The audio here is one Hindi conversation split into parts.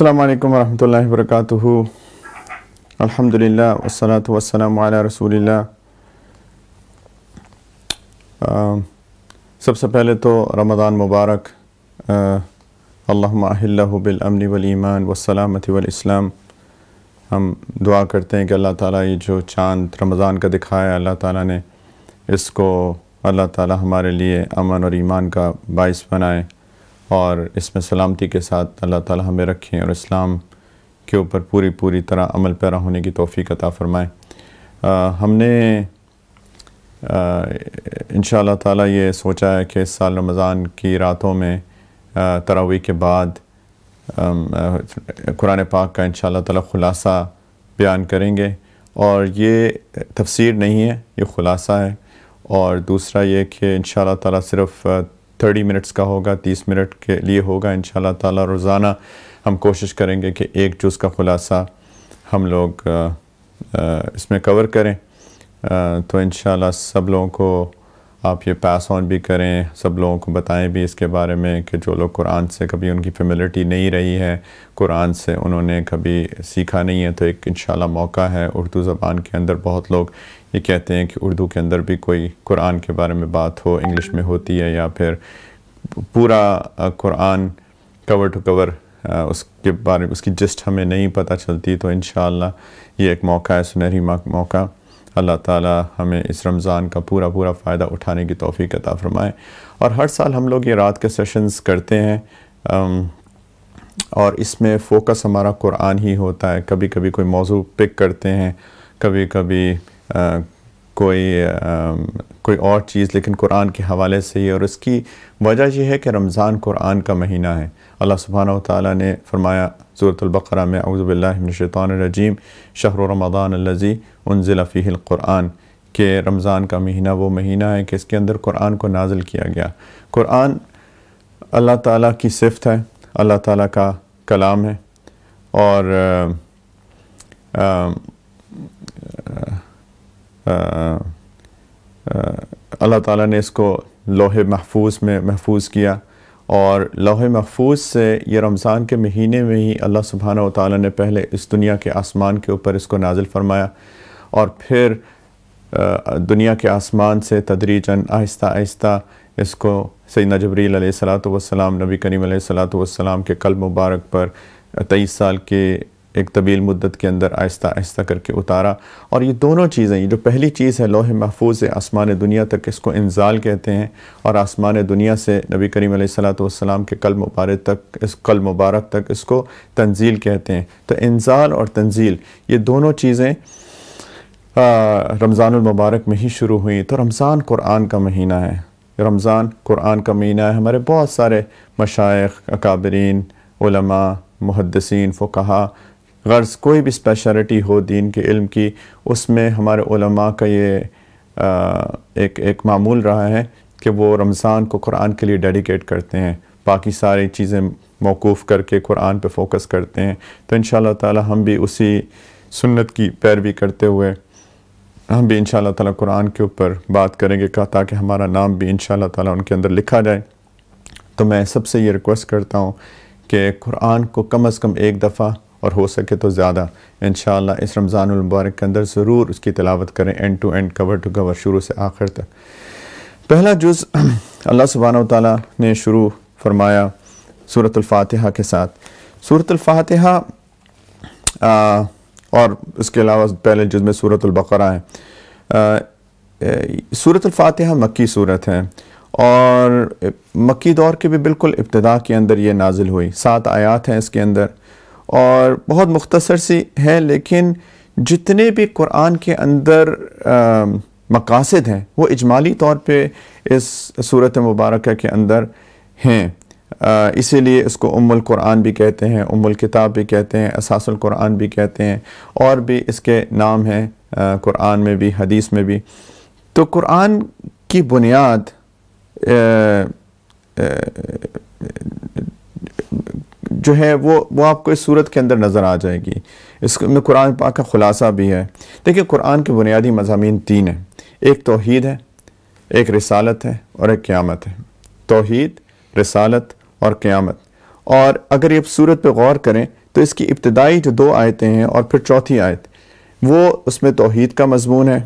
अल्लाम वरहमल वर्क अलहमदिल्ला वसलात वसलम रसूल सबसे पहले तो रमज़ान मुबारक अल्लाहिल्लाबिलमन वलीमान वसलामत वस्लाम हम दुआ करते हैं कि अल्लाह ताला ये जो चांद रमज़ान का दिखाया अल्लाह ताला ने इसको अल्लाह ताला हमारे लिए अमन और ईमान का बायस बनाए और इसमें सलामती के साथ अल्लाह ताला हमें रखें और इस्लाम के ऊपर पूरी पूरी तरह अमल पैरा होने की तोफ़ी अता फ़रमाएँ हमने इन ताला ये सोचा है कि इस साल रमज़ान की रातों में तरावी के बाद कुरान पाक का इन ताला ख़ुलासा बयान करेंगे और ये तफसीर नहीं है ये ख़ुलासा है और दूसरा ये कि इन ताला सिर्फ़ 30 मिनट्स का होगा 30 मिनट के लिए होगा इन ताला रोज़ाना हम कोशिश करेंगे कि एक जूस का ख़ुलासा हम लोग आ, आ, इसमें कवर करें आ, तो इन सब लोगों को आप ये पास ऑन भी करें सब लोगों को बताएं भी इसके बारे में कि जो लोग कुरान से कभी उनकी फेमिलिटी नहीं रही है कुरान से उन्होंने कभी सीखा नहीं है तो एक इन मौका है उर्दू ज़बान के अंदर बहुत लोग ये कहते हैं कि उर्दू के अंदर भी कोई कुरान के बारे में बात हो इंग्लिश में होती है या फिर पूरा कुरान कवर टू कवर उसके बारे में उसकी जस्ट हमें नहीं पता चलती तो इन ये एक मौका है सुनहरी मौका अल्लाह ताला हमें इस रमज़ान का पूरा पूरा फ़ायदा उठाने की तोफ़ी अता फ़रमाए और हर साल हम लोग ये रात के सेशंस करते हैं और इसमें फ़ोकस हमारा कुरान ही होता है कभी कभी कोई मौजू पिक करते हैं कभी कभी आ, कोई आ, कोई और चीज़ लेकिन कुरान के हवाले से ही और इसकी वजह यह है कि रमज़ान कुरान का महीना है अल्लाह सुबहान तै ने फरमाया सूरतलबकरा में अउज़बिल्लाशैतानरजीम शहर रमदान लजी के रमज़ान का महीना वो महीना है कि इसके अंदर कुरान को नाजिल किया गया कुरान अल्लाह ताला की सिफत है अल्लाह ताला का कलाम है और आ, आ, आ, अल्लाह ताला ने इसको लोहे महफूज में महफूज किया और लौह महफूज से ये रमज़ान के महीने में ही अल्लाह सुबहाना ताली ने पहले इस दुनिया के आसमान के ऊपर इसको नाजिल फरमाया और फिर दुनिया के आसमान से तदरीजन आहिस्ता आहिस्ता इसको सैदना जबरील सलात वसलाम नबी करीम सलात वसलाम के कल मुबारक पर तेईस साल के एक तवील मुद्दत के अंदर आहिस्ता आहिस्ता करके उतारा और ये दोनों चीज़ें ये जो पहली चीज़ है लोह महफूज है आसमान दुनिया तक इसको इंजाल कहते हैं और आसमान दुनिया से नबी करीम सलाम के कल मुबारक तक इस कल मुबारक तक इसको तंजील कहते हैं तो इंजाल और तंजील ये दोनों चीज़ें रमज़ानमबारक में ही शुरू हुई तो रमज़ान कुरान का महीना है रमज़ान कुरान का महीना है हमारे बहुत सारे मशाइ अकाबरीन मुहदसिन फ़ुकहा गर्ज़ कोई भी स्पेशलिटी हो दीन के इल्म की उसमें हमारे उलमा का ये आ, एक एक मामूल रहा है कि वो रमज़ान को कुरान के लिए डेडिकेट करते हैं बाकी सारी चीज़ें मौकूफ़ करके कुरान पे फोकस करते हैं तो इन ताला हम भी उसी सुन्नत की पैरवी करते हुए हम भी इन ताला कुरान के ऊपर बात करेंगे का ताकि हमारा नाम भी इन ताला उनके अंदर लिखा जाए तो मैं सबसे ये रिक्वेस्ट करता हूँ कि कुरान को कम अज़ कम एक दफ़ा और हो सके तो ज़्यादा इन इस रमज़ानमबारक के अंदर ज़रूर उसकी तलावत करें end to end cover to cover शुरू से आखिर तक पहला जुज़ अल्लाह सुबहान ताली ने शुरू फरमाया सूरतफ़ातहा के साथ सूरतफ़ातहा और इसके अलावा पहले जुज़ में सूरतबकरा है सूरतफ़ातहा मक्की सूरत है और मक्की दौर के भी बिल्कुल इब्तदा के अंदर ये नाजिल हुई सात आयात हैं इसके अंदर और बहुत मुख्तसर सी है लेकिन जितने भी कुरान के अंदर आ, मकासद हैं वो इजमाली तौर पे इस सूरत मुबारक के अंदर हैं इसीलिए इसको उमुल कुरान भी कहते हैं उमुल किताब भी कहते हैं असासुल कुरान भी कहते हैं और भी इसके नाम हैं कुरान में भी हदीस में भी तो कुरान की बुनियाद जो है वो वो आपको इस सूरत के अंदर नज़र आ जाएगी इसमें कुरान पाक का ख़ुलासा भी है देखिए कुरान के बुनियादी मजामी तीन हैं एक तोहद है एक रसालत है और एक क़्यामत है तोहद रसालत और क़्यामत और अगर ये सूरत पर गौर करें तो इसकी इब्तदाई जो दो आयतें हैं और फिर चौथी आयत वो उसमें तोहद का मजमून है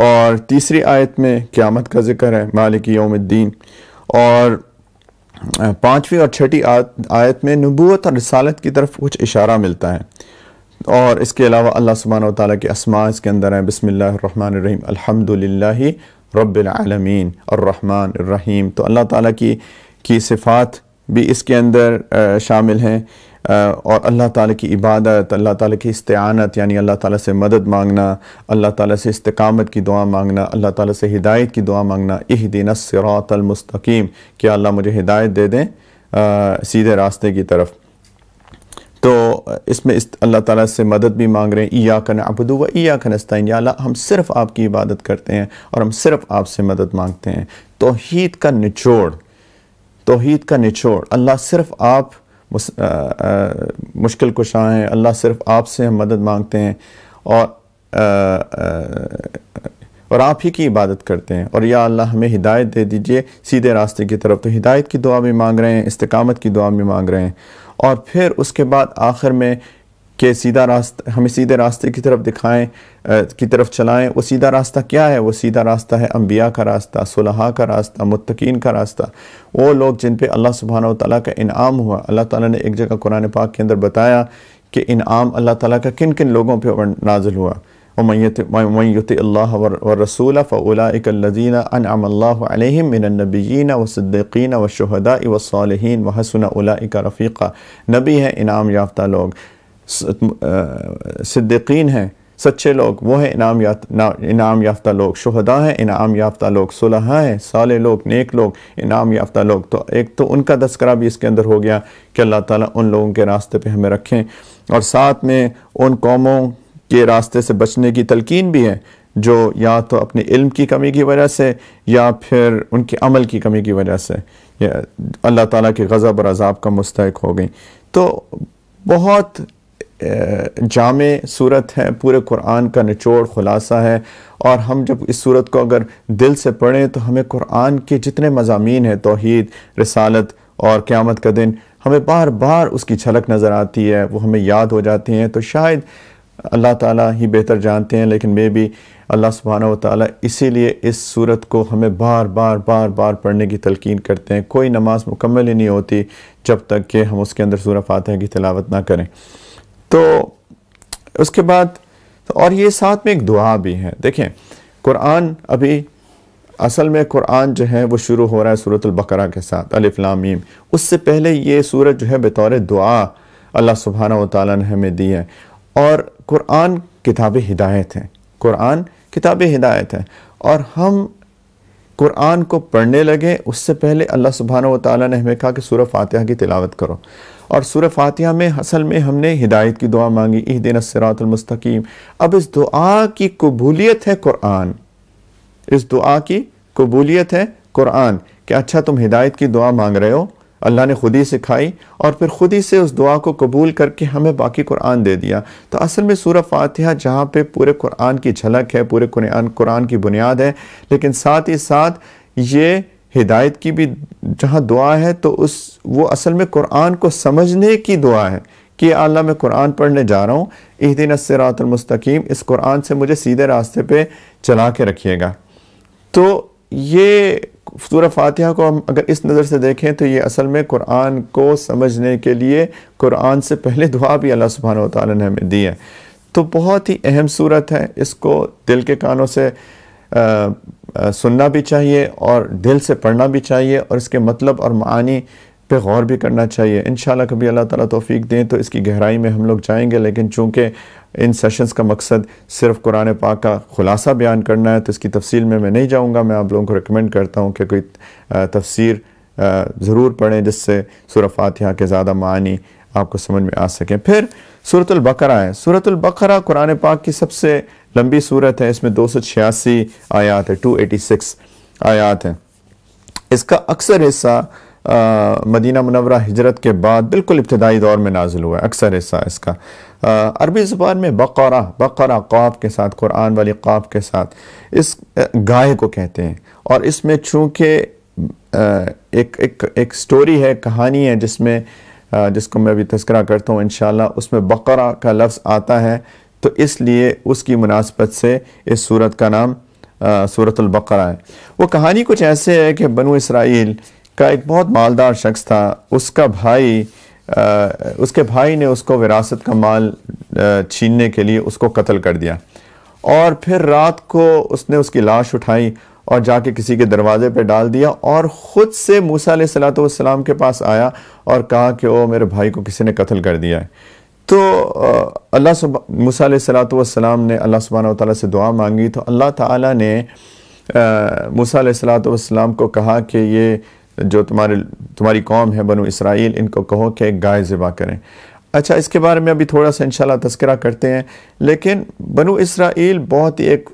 और तीसरी आयत में क़्यामत का जिक्र है मालिक योमद्दीन और पाँचवीं और छठी आयत में नबूत और रसालत की तरफ कुछ इशारा मिलता है और इसके अलावा अल्लाह सुबहान ताली के असमा इसके अंदर हैं बसमीम अलहमदिल्ला रबालमीन और रहमान रहीम तो अल्लाह ताली की की सिफ़ात भी इसके अंदर शामिल हैं और अल्लाह ताला की इबादत अल्लाह ताला की इस्तेनत यानी अल्लाह ताला से मदद मांगना अल्लाह ताला से इस्तकामत की दुआ मांगना अल्लाह ताला से हिदायत की दुआ मांगना इह दिन सिरातलमस्तकीम कि अल्लाह मुझे हिदायत दे दें सीधे रास्ते की तरफ तो इसमें इस अल्लाह ताला से मदद भी मांग रहे हैं ईया कन अबदू व ईया कन या अल्लाह हम सिर्फ आपकी इबादत करते हैं और हम सिर्फ आपसे मदद मांगते हैं तोहहीद का निचोड़ तोहहीद का निचोड़ अल्लाह सिर्फ आप मुश्किल कुशा हैं अल्लाह सिर्फ आपसे हम मदद मांगते हैं और आ, आ, और आप ही की इबादत करते हैं और या अल्लाह हमें हिदायत दे दीजिए सीधे रास्ते की तरफ तो हिदायत की दुआ भी मांग रहे हैं इस्तकामत की दुआ भी मांग रहे हैं और फिर उसके बाद आखिर में कि सीधा रास्ता हमें सीधे रास्ते की तरफ दिखाएं की तरफ चलाएं वो सीधा रास्ता क्या है वो सीधा रास्ता है अम्बिया का रास्ता सुलहा का रास्ता मुतकीन का रास्ता वो लोग जिन पे अल्लाह सुबहाना ताली का इनाम हुआ अल्लाह ताला ने एक जगह कुरान पाक के अंदर बताया कि इनाम अल्लाह ताला का किन किन लोगों पर नाजिल हुआ वमयत अल्लाह व रसूल व अनबीन वसद्दीन वशहदा वसालहन वहसन उलाइका रफ़ीक़ा नबी है इनाम याफ्ता लोग सिद्दीकीन हैं सच्चे लोग वो हैं इनाम या इनाम याफ्ता लोग शहदा हैं इनाम याफ्ता लोग सुलहा हैं साले लोग नेक लोग इनाम याफ्ता लोग तो एक तो उनका तस्करा भी इसके अंदर हो गया कि अल्लाह ताला उन लोगों के रास्ते पे हमें रखें और साथ में उन कौमों के रास्ते से बचने की तलकीन भी है जो या तो अपने इल्म की कमी की वजह से या फिर उनके अमल की कमी की वजह से अल्लाह ताला के गज़ब और अजाब का मुस्तक हो गई तो बहुत जाम सूरत है पूरे कुरान का निचोड़ खुलासा है और हम जब इस सूरत को अगर दिल से पढ़ें तो हमें कुरान के जितने मजामी हैं तोहद रसालत और क़्यामत का दिन हमें बार बार उसकी झलक नज़र आती है वो हमें याद हो जाती हैं तो शायद अल्लाह ताला ही बेहतर जानते हैं लेकिन मे भी अल्लाह सुबहाना वाली इसीलिए इस सूरत को हमें बार बार बार बार पढ़ने की तलकिन करते हैं कोई नमाज मुकम्मल ही नहीं होती जब तक कि हम उसके अंदर सूरह फातह की तलावत ना करें तो उसके बाद तो और ये साथ में एक दुआ भी है देखें कुरान अभी असल में कुरान जो है वो शुरू हो रहा है सूरत बकरा के साथ अलफलामीम उससे पहले ये सूरत जो है बतौर दुआ अल्लाह सुबहाना वाली ने हमें दी है और कुरान किताब हिदायत है कुरान किताब हिदायत है और हम कुरान को पढ़ने लगे उससे पहले अल्लाह सुबहाना वाली ने हमें कहा कि सूर फातह की तिलावत करो और सूर फातिहा में असल में हमने हिदायत की दुआ मांगी इह दिन सरातमस्तकीम अब इस दुआ की कबूलियत है कुरान इस दुआ की कबूलियत है कुरान कि अच्छा तुम हिदायत की दुआ मांग रहे हो अल्लाह ने खुद ही सिखाई और फिर खुद ही से उस दुआ को कबूल करके हमें बाकी कुरान दे दिया तो असल में सूर फातिहा जहाँ पे पूरे कुरान की झलक है पूरे कुरान कुरान की बुनियाद है लेकिन साथ ही साथ ये हिदायत की भी जहाँ दुआ है तो उस वो असल में कुरान को समझने की दुआ है कि अल्लाह मैं कुरान पढ़ने जा रहा हूँ इस दिन मुस्तकीम इस कुरान से मुझे सीधे रास्ते पे चला के रखिएगा तो ये सूर फातिहा को हम अगर इस नज़र से देखें तो ये असल में कुरान को समझने के लिए कुरान से पहले दुआ भी अल्लाह सुबहान ताली ने हमें दी है तो बहुत ही अहम सूरत है इसको दिल के कानों से आ, सुनना भी चाहिए और दिल से पढ़ना भी चाहिए और इसके मतलब और मानी पे गौर भी करना चाहिए इन कभी अल्लाह ताला तौफीक दें तो इसकी गहराई में हम लोग जाएंगे लेकिन चूँकि इन सेशंस का मकसद सिर्फ कुरान पाक का खुलासा बयान करना है तो इसकी तफसील में मैं नहीं जाऊँगा मैं आप लोगों को रिकमेंड करता हूँ कि कोई तफसीर ज़रूर पढ़ें जिससे सुरफ़ात यहाँ के ज़्यादा मानी आपको समझ में आ सकें फिर सूरतुल्बकरा है सूरतुल्बकरा कुरान पाक की सबसे लंबी सूरत है इसमें दो सौ छियासी आयात है टू एटी सिक्स आयात है इसका अक्सर हिस्सा आ, मदीना मुनवरा हिजरत के बाद बिल्कुल इब्तदाई दौर में नाजिल हुआ है अक्सर हिस्सा इसका अरबी ज़ुबान में बकरा बकरा काफ के साथ कुरान वाली काफ के साथ इस गाय को कहते हैं और इसमें चूँकि एक एक एक स्टोरी है कहानी है जिसमें जिसको मैं अभी तस्करा करता हूँ इन उसमें बकरा का लफ्ज़ आता है तो इसलिए उसकी मुनासबत से इस सूरत का नाम सूरतलबकरा है वो कहानी कुछ ऐसे है कि बनु इसराइल का एक बहुत मालदार शख्स था उसका भाई आ, उसके भाई ने उसको विरासत का माल छीनने के लिए उसको कत्ल कर दिया और फिर रात को उसने उसकी लाश उठाई और जाके किसी के दरवाज़े पे डाल दिया और ख़ुद से मूसा सलाम के पास आया और कहा कि ओ मेरे भाई को किसी ने कत्ल कर दिया है तो अल्लाह सुब सलातम ने अल्लाह सुबहाना ताली से दुआ मांगी तो अल्लाह ताला ने सलातम को कहा कि ये जो तुम्हारे तुम्हारी कौम है बनो इसराइल इनको कहो कि गाय ज़िबा करें अच्छा इसके बारे में अभी थोड़ा सा इनशाला तस्करा करते हैं लेकिन बनु इसराइल बहुत ही एक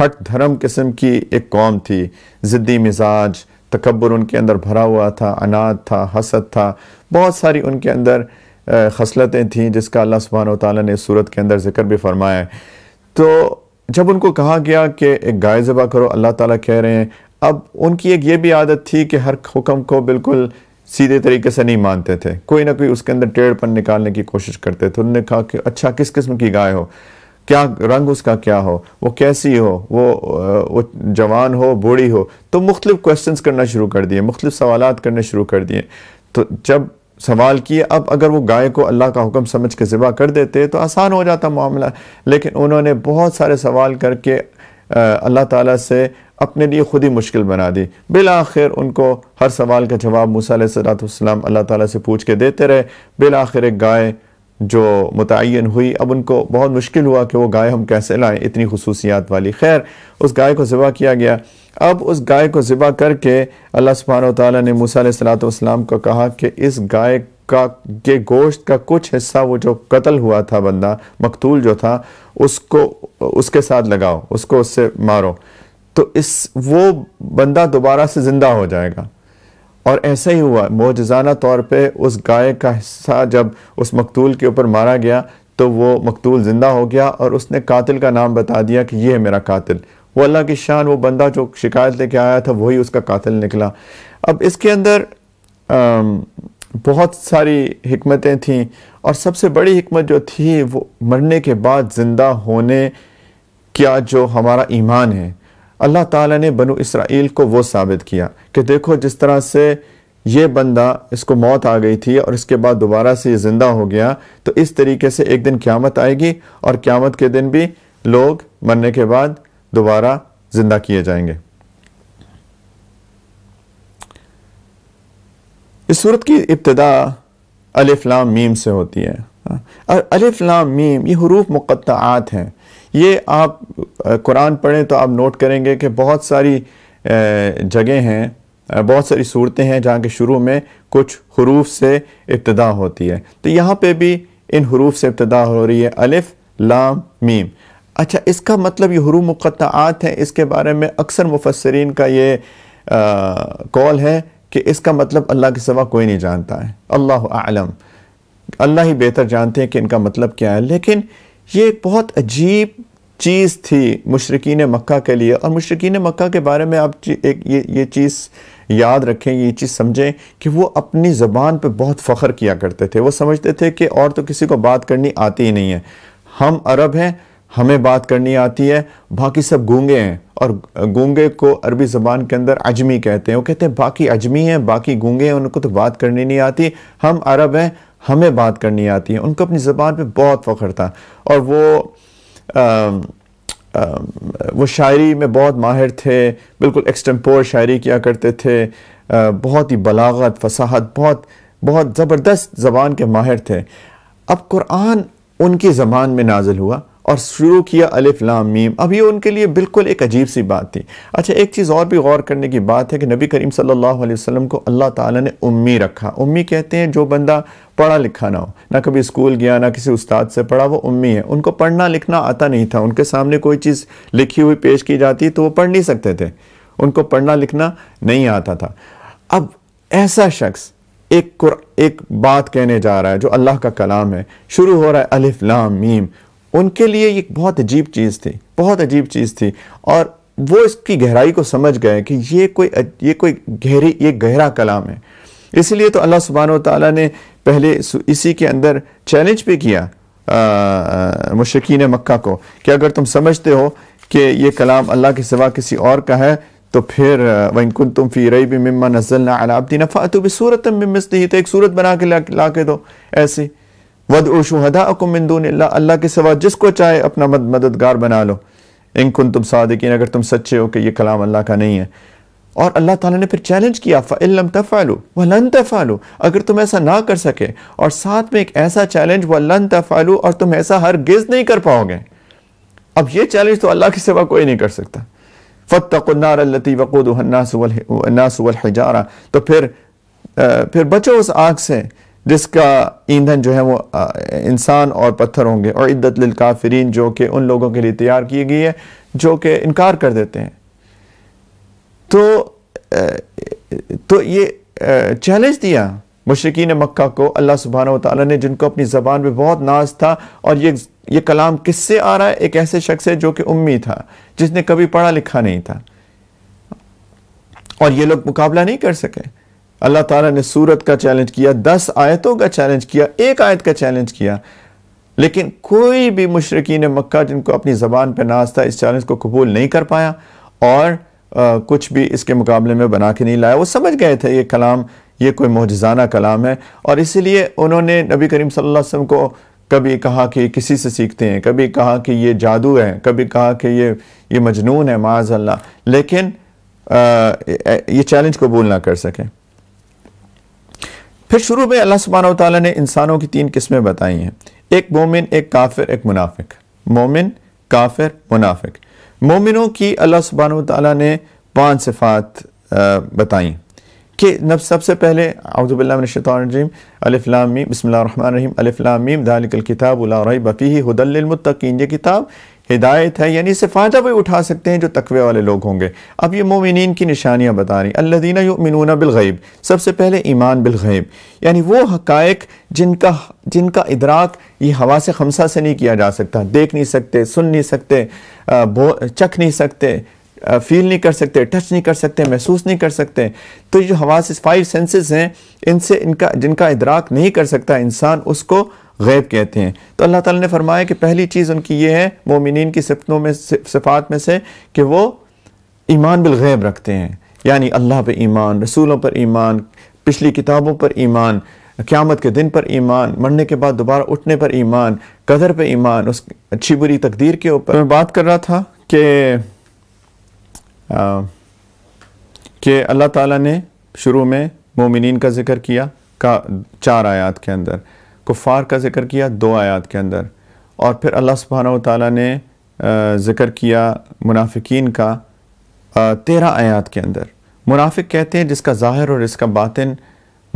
हट धर्म किस्म की एक कौम थी ज़िद्दी मिजाज तकबर उनके अंदर भरा हुआ था अनाज था हसद था बहुत सारी उनके अंदर खसलतें थीं जिसका अल्लाह सुबहान ताली ने इस सूरत के अंदर जिक्र भी फरमाया है तो जब उनको कहा गया कि एक गाय ज़बा करो अल्लाह ताला कह रहे हैं अब उनकी एक ये भी आदत थी कि हर हुक्म को बिल्कुल सीधे तरीके से नहीं मानते थे कोई ना कोई उसके अंदर टेढ़पन निकालने की कोशिश करते थे उन्होंने कहा कि अच्छा किस किस्म की गाय हो क्या रंग उसका क्या हो वो कैसी हो वो, वो जवान हो बूढ़ी हो तो मुख्तलिफ क्वेश्चंस करना शुरू कर दिए मुख्तलिफ सवाल करने शुरू कर दिए तो जब सवाल किए अब अगर वो गाय को अल्लाह का हुक्म समझ के ज़िबा कर देते तो आसान हो जाता मामला लेकिन उन्होंने बहुत सारे सवाल करके अल्लाह ताला से अपने लिए खुद ही मुश्किल बना दी बिल आखिर उनको हर सवाल का जवाब मूसा सलाम अल्लाह ताला से पूछ के देते रहे बिल आखिर एक गाय जो मुतन हुई अब उनको बहुत मुश्किल हुआ कि वो गाय हम कैसे लाएँ इतनी खसूसियात वाली खैर उस गाय को ज़िबा किया गया अब उस गाय को ज़िबा करके अल्लाह सुबहान तला ने मूसा सलाम को कहा कि इस गाय का के गोश्त का कुछ हिस्सा वो जो कत्ल हुआ था बंदा मकतूल जो था उसको उसके साथ लगाओ उसको उससे मारो तो इस वो बंदा दोबारा से ज़िंदा हो जाएगा और ऐसा ही हुआ मोजाना तौर पे उस गाय का हिस्सा जब उस मकतूल के ऊपर मारा गया तो वो मकतूल ज़िंदा हो गया और उसने कातिल का नाम बता दिया कि ये है मेरा कातिल वो अल्लाह की शान वो बंदा जो शिकायत लेके आया था वही उसका कातिल निकला अब इसके अंदर बहुत सारी हमतें थीं और सबसे बड़ी हमत जो थी वो मरने के बाद ज़िंदा होने क्या जो हमारा ईमान है अल्लाह ताला ने बनु इसराइल को वो साबित किया कि देखो जिस तरह से ये बंदा इसको मौत आ गई थी और इसके बाद दोबारा से ये ज़िंदा हो गया तो इस तरीके से एक दिन क्यामत आएगी और क्यामत के दिन भी लोग मरने के बाद दोबारा जिंदा किए जाएंगे इस सूरत की इब्तदा अलिफ लाम मीम से होती है और लाम मीम ये हरूफ मुक़ात हैं ये आप कुरान पढ़ें तो आप नोट करेंगे कि बहुत सारी जगह हैं बहुत सारी सूरतें हैं जहाँ के शुरू में कुछ हरूफ से इब्तदा होती है तो यहाँ पे भी इन हरूफ से इब्तदा हो रही है अलिफ लाम मीम अच्छा इसका मतलब ये हरू मुक़ात हैं इसके बारे में अक्सर मुफसरीन का ये कॉल है कि इसका मतलब अल्लाह के सिवा कोई नहीं जानता है अल्लाह आलम अल्लाह ही बेहतर जानते हैं कि इनका मतलब क्या है लेकिन ये एक बहुत अजीब चीज़ थी मशरकिन मक्का के लिए और मशरकिन मक्का के बारे में आप एक ये ये चीज़ याद रखें ये चीज़ समझें कि वो अपनी ज़बान पे बहुत फ़ख्र किया करते थे वो समझते थे कि और तो किसी को बात करनी आती ही नहीं है हम अरब हैं हमें बात करनी आती है बाकी सब गूंगे हैं और गूंगे को अरबी ज़बान के अंदर अजमी कहते हैं वो कहते हैं बाकी अजमी हैं बाकी गूंगे हैं उनको तो बात करनी नहीं आती हम अरब हैं हमें बात करनी आती है उनको अपनी ज़बान पे बहुत फ़ख्र था और वो आ, आ, वो शायरी में बहुत माहिर थे बिल्कुल एक्सटम्पोर शायरी किया करते थे आ, बहुत ही बलागत फसाहत बहुत बहुत ज़बरदस्त ज़बान के माहिर थे अब कुरान उनकी ज़बान में नाजिल हुआ और शुरू किया अलिफ लाम मीम अब ये उनके लिए बिल्कुल एक अजीब सी बात थी अच्छा एक चीज़ और भी गौर करने की बात है कि नबी करीम सल्लल्लाहु अलैहि वसल्लम को अल्लाह ताला ने उम्मी रखा उम्मी कहते हैं जो बंदा पढ़ा लिखा ना हो ना कभी स्कूल गया ना किसी उस्ताद से पढ़ा वो उम्मी है उनको पढ़ना लिखना आता नहीं था उनके सामने कोई चीज़ लिखी हुई पेश की जाती तो वो पढ़ नहीं सकते थे उनको पढ़ना लिखना नहीं आता था अब ऐसा शख्स एक एक बात कहने जा रहा है जो अल्लाह का कलाम है शुरू हो रहा है अलिफ लाम मीम उनके लिए एक बहुत अजीब चीज़ थी बहुत अजीब चीज़ थी और वो इसकी गहराई को समझ गए कि ये कोई ये कोई गहरी ये गहरा कलाम है इसलिए तो अल्लाह सुबहान तला ने पहले इसी के अंदर चैलेंज भी किया मुशकिन मक्का को कि अगर तुम समझते हो कि ये कलाम अल्लाह के सिवा किसी और का है तो फिर वनकुन तुम फ़ी भी मम्मा नजल ना अलाबती नफ़ा तो भी सूरत मिमस नहीं तो एक सूरत बना के ला, ला के दो ऐसी वद उशहदा अकुमिंदून अल्लाह के सिवा जिसको चाहे अपना मद मददगार बना लो इनकुन तुम सादिकीन अगर तुम सच्चे हो कि ये कलाम अल्लाह का नहीं है और अल्लाह ताला ने फिर चैलेंज किया फ़लम तफ़ालू वह लन तफ़ालू अगर तुम ऐसा ना कर सके और साथ में एक ऐसा चैलेंज वह लन तफ़ालू और तुम ऐसा हर गिज़ नहीं कर पाओगे अब ये चैलेंज तो अल्लाह के सिवा कोई नहीं कर सकता फ़तनारती वक़ूदनासनासजारा तो फिर आ, फिर बचो उस आग से जिसका ईंधन जो है वो इंसान और पत्थर होंगे और इद्दत काफरीन जो कि उन लोगों के लिए तैयार की गई है जो कि इनकार कर देते हैं तो तो ये चैलेंज दिया मशरकिन मक्का को अल्लाह सुबहाना ताली ने जिनको अपनी ज़बान पर बहुत नाज था और ये ये कलाम किससे आ रहा है एक ऐसे शख्स है जो कि उम्मी था जिसने कभी पढ़ा लिखा नहीं था और ये लोग मुकाबला नहीं कर सके अल्लाह ताला ने सूरत का चैलेंज किया दस आयतों का चैलेंज किया एक आयत का चैलेंज किया लेकिन कोई भी मशरकिन मक्का जिनको अपनी ज़बान पर नाज था इस चैलेंज को कबूल नहीं कर पाया और आ, कुछ भी इसके मुकाबले में बना के नहीं लाया वो समझ गए थे ये कलाम ये कोई मोजाना कलाम है और इसीलिए उन्होंने नबी करीम सल्लल्लाहु अलैहि वसल्लम को कभी कहा कि किसी से सीखते हैं कभी कहा कि ये जादू है कभी कहा कि ये ये मजनून है माज अल्लाह लेकिन आ, ये चैलेंज कबूल ना कर सकें फिर शुरू में अल्लाह सुबहान ताली ने इंसानों की तीन किस्में बताई हैं एक मोमिन एक काफिर एक मुनाफिक मोमिन काफिर मुनाफिक मोमिनों की अल्लाह सुबहान ताली ने पाँच सिफात बताई कि नब सबसे पहले अवज़बिल्लाशतरजीम अलफ़लामीम बसमीम अलफ़लामीम दालिकल किताब उला रई बफ़ी ये किताब हिदायत है यानी इससे फ़ायदा भी उठा सकते हैं जो तकवे वाले लोग होंगे अब ये मोमिन की निशानियाँ बता रही अल्लादीना युमिनूना बिलगैब सबसे पहले ईमान बिलगैब यानी वो हकायक जिनका जिनका इदराक ये हवा से खमसा से नहीं किया जा सकता देख नहीं सकते सुन नहीं सकते चख नहीं सकते फील नहीं कर सकते टच नहीं कर सकते महसूस नहीं कर सकते तो ये जो हवास फाइव सेंसेस हैं इनसे इनका जिनका इदराक नहीं कर सकता इंसान उसको गैब कहते हैं तो अल्लाह ताला ने फरमाया कि पहली चीज़ उनकी ये है मोमिन की सिफतों में सिफात में से कि वो ईमान बिलगैब रखते हैं यानी अल्लाह पर ईमान रसूलों पर ईमान पिछली किताबों पर ईमान क़्यामत के दिन पर ईमान मरने के बाद दोबारा उठने पर ईमान कदर पर ईमान उस अच्छी बुरी तकदीर के ऊपर मैं बात कर रहा था कि कि अल्लाह ताला ने शुरू में मोमिन का ज़िक्र किया का चार आयात के अंदर कुफ़ार का ज़िक्र किया दो आयात के अंदर और फिर अल्लाह सुबहाना ताली ने ज़िक्र किया मुनाफिकीन का तेरह आयात के अंदर मुनाफिक कहते हैं जिसका ज़ाहिर और इसका बातिन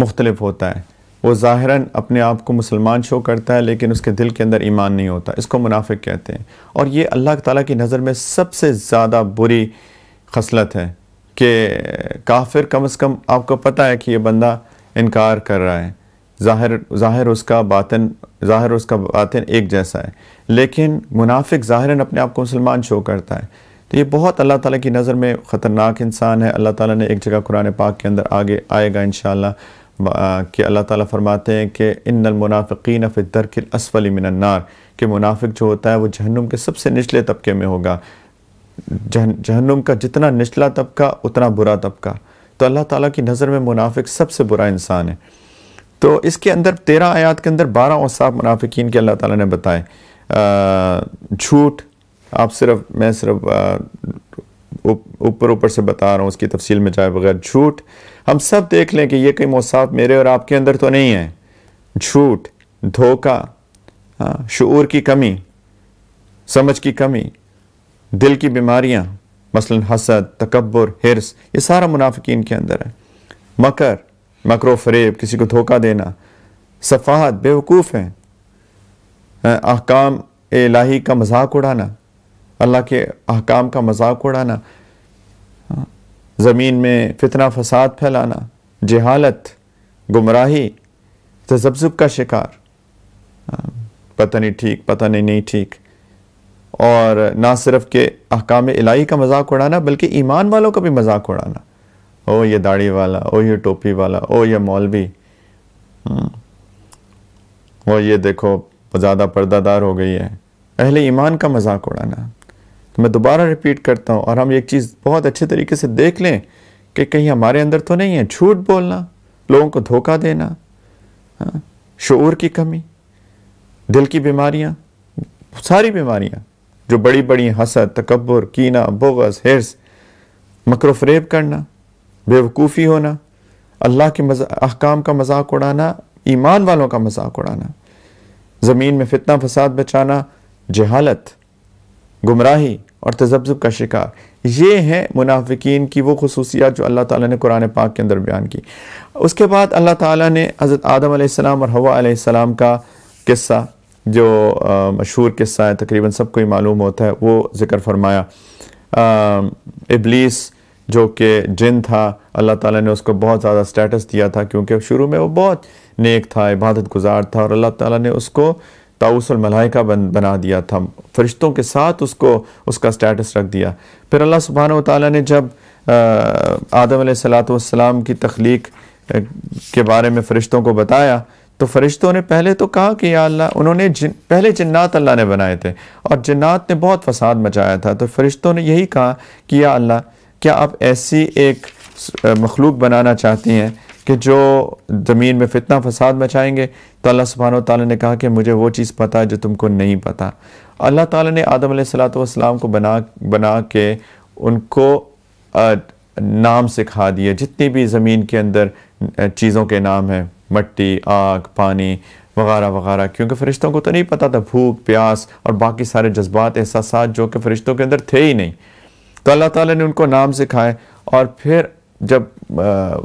मुख्तलिफ होता है वो ज़ाहरा अपने आप को मुसलमान शो करता है लेकिन उसके दिल के अंदर ईमान नहीं होता इसको मुनाफिक कहते हैं और ये अल्लाह ताला की नज़र में सबसे ज़्यादा बुरी खसलत है कि काफिर कम अज़ कम आपको पता है कि ये बंदा इनकार कर रहा है ज़ाहिर ज़ाहिर उसका बातन ज़ाहिर उसका बातन एक जैसा है लेकिन मुनाफिक ज़ाहिरन अपने आप को मुसलमान शो करता है तो ये बहुत अल्लाह ताला की नज़र में ख़तरनाक इंसान है अल्लाह ताला ने एक जगह कुरान पाक के अंदर आगे आएगा इन कि अल्लाह ताला फरमाते हैं कि इन मुनाफ़िन के असफली मिनन्नार के मुनाफिक जो होता है वो जहन्नुम के सबसे निचले तबके में होगा जहन जहनुम का जितना निचला तबका उतना बुरा तबका तो अल्लाह ताला की नज़र में मुनाफिक सबसे बुरा इंसान है तो इसके अंदर तेरह आयात के अंदर बारह औसाफ मुनाफिकीन के अल्लाह ताला ने बताए झूठ आप सिर्फ मैं सिर्फ ऊपर ऊपर से बता रहा हूँ उसकी तफसील में जाए बगैर झूठ हम सब देख लें कि ये कई मौसाफ मेरे और आपके अंदर तो नहीं है झूठ धोखा हाँ, शूर की कमी समझ की कमी दिल की बीमारियाँ मसलन हसद तकबर हिरस ये सारा मुनाफिकीन के अंदर है मकर मकर फरेब किसी को धोखा देना सफाहत बेवकूफ़ हैं अहकाम इलाही का मजाक उड़ाना अल्लाह के अहकाम का मजाक उड़ाना ज़मीन में फितना फसाद फैलाना जहालत गुमराही तजब्जुब का शिकार पता नहीं ठीक पता नहीं नहीं ठीक और ना सिर्फ के अहकाम इलाही का मजाक उड़ाना बल्कि ईमान वालों का भी मजाक उड़ाना ओ ये दाढ़ी वाला ओ ये टोपी वाला ओ ये मौलवी हम्म। वो ये देखो ज़्यादा पर्दादार हो गई है अहले ईमान का मजाक उड़ाना तो मैं दोबारा रिपीट करता हूँ और हम एक चीज़ बहुत अच्छे तरीके से देख लें कि कहीं हमारे अंदर तो नहीं है झूठ बोलना लोगों को धोखा देना हाँ शूर की कमी दिल की बीमारियाँ सारी बीमारियाँ जो बड़ी बड़ी हसद तकबर कीना बोगस हिरस मकर फरेब करना बेवकूफ़ी होना अल्लाह के मजा अहकाम का मजाक उड़ाना ईमान वालों का मजाक उड़ाना ज़मीन में फितना फसाद बचाना जहालत गुमराही और तजब्ज़ब का शिकार ये हैं मुनाफिकीन की वो खसूसियात जो अल्लाह ताला ने कुरान पाक के अंदर बयान की उसके बाद अल्लाह ताला ने हज़रत आदम और हवा का किस्सा जो मशहूर किस्सा है तकरीबन सब ही मालूम होता है वो ज़िक्र फरमाया इबलीस जो कि जिन था अल्लाह ताला ने उसको बहुत ज़्यादा स्टेटस दिया था क्योंकि शुरू में वो बहुत नेक था इबादत गुजार था और अल्लाह ताला ने उसको ताउसल मलाइका बन बना दिया था फरिश्तों के साथ उसको उसका स्टेटस रख दिया फिर अल्लाह सुबहान ताली ने जब आदम सलात की तख्लीक के बारे में फ़रिश्तों को बताया तो फरिश्तों ने पहले तो कहा कि या अल्लाह उन्होंने जिन पहले जन्नात अल्लाह ने बनाए थे और जन्नात ने बहुत फसाद मचाया था तो फरिश्तों ने यही कहा कि या अल्लाह क्या आप ऐसी एक मखलूक बनाना चाहती हैं कि जो ज़मीन में फितना फसाद मचाएंगे तो अल्लाह सुबहान ताली ने कहा कि मुझे वो चीज़ पता है जो तुमको नहीं पता अल्लाह ताली ने आदम सलाम को बना बना के उनको नाम सिखा दिए जितनी भी ज़मीन के अंदर चीज़ों के नाम हैं मट्टी आग पानी वगैरह वगैरह क्योंकि फ़रिश्तों को तो नहीं पता था भूख प्यास और बाकी सारे जज्बात एहसास जो कि फ़रिश्तों के अंदर थे ही नहीं तो अल्लाह ताला ने उनको नाम सिखाए और फिर जब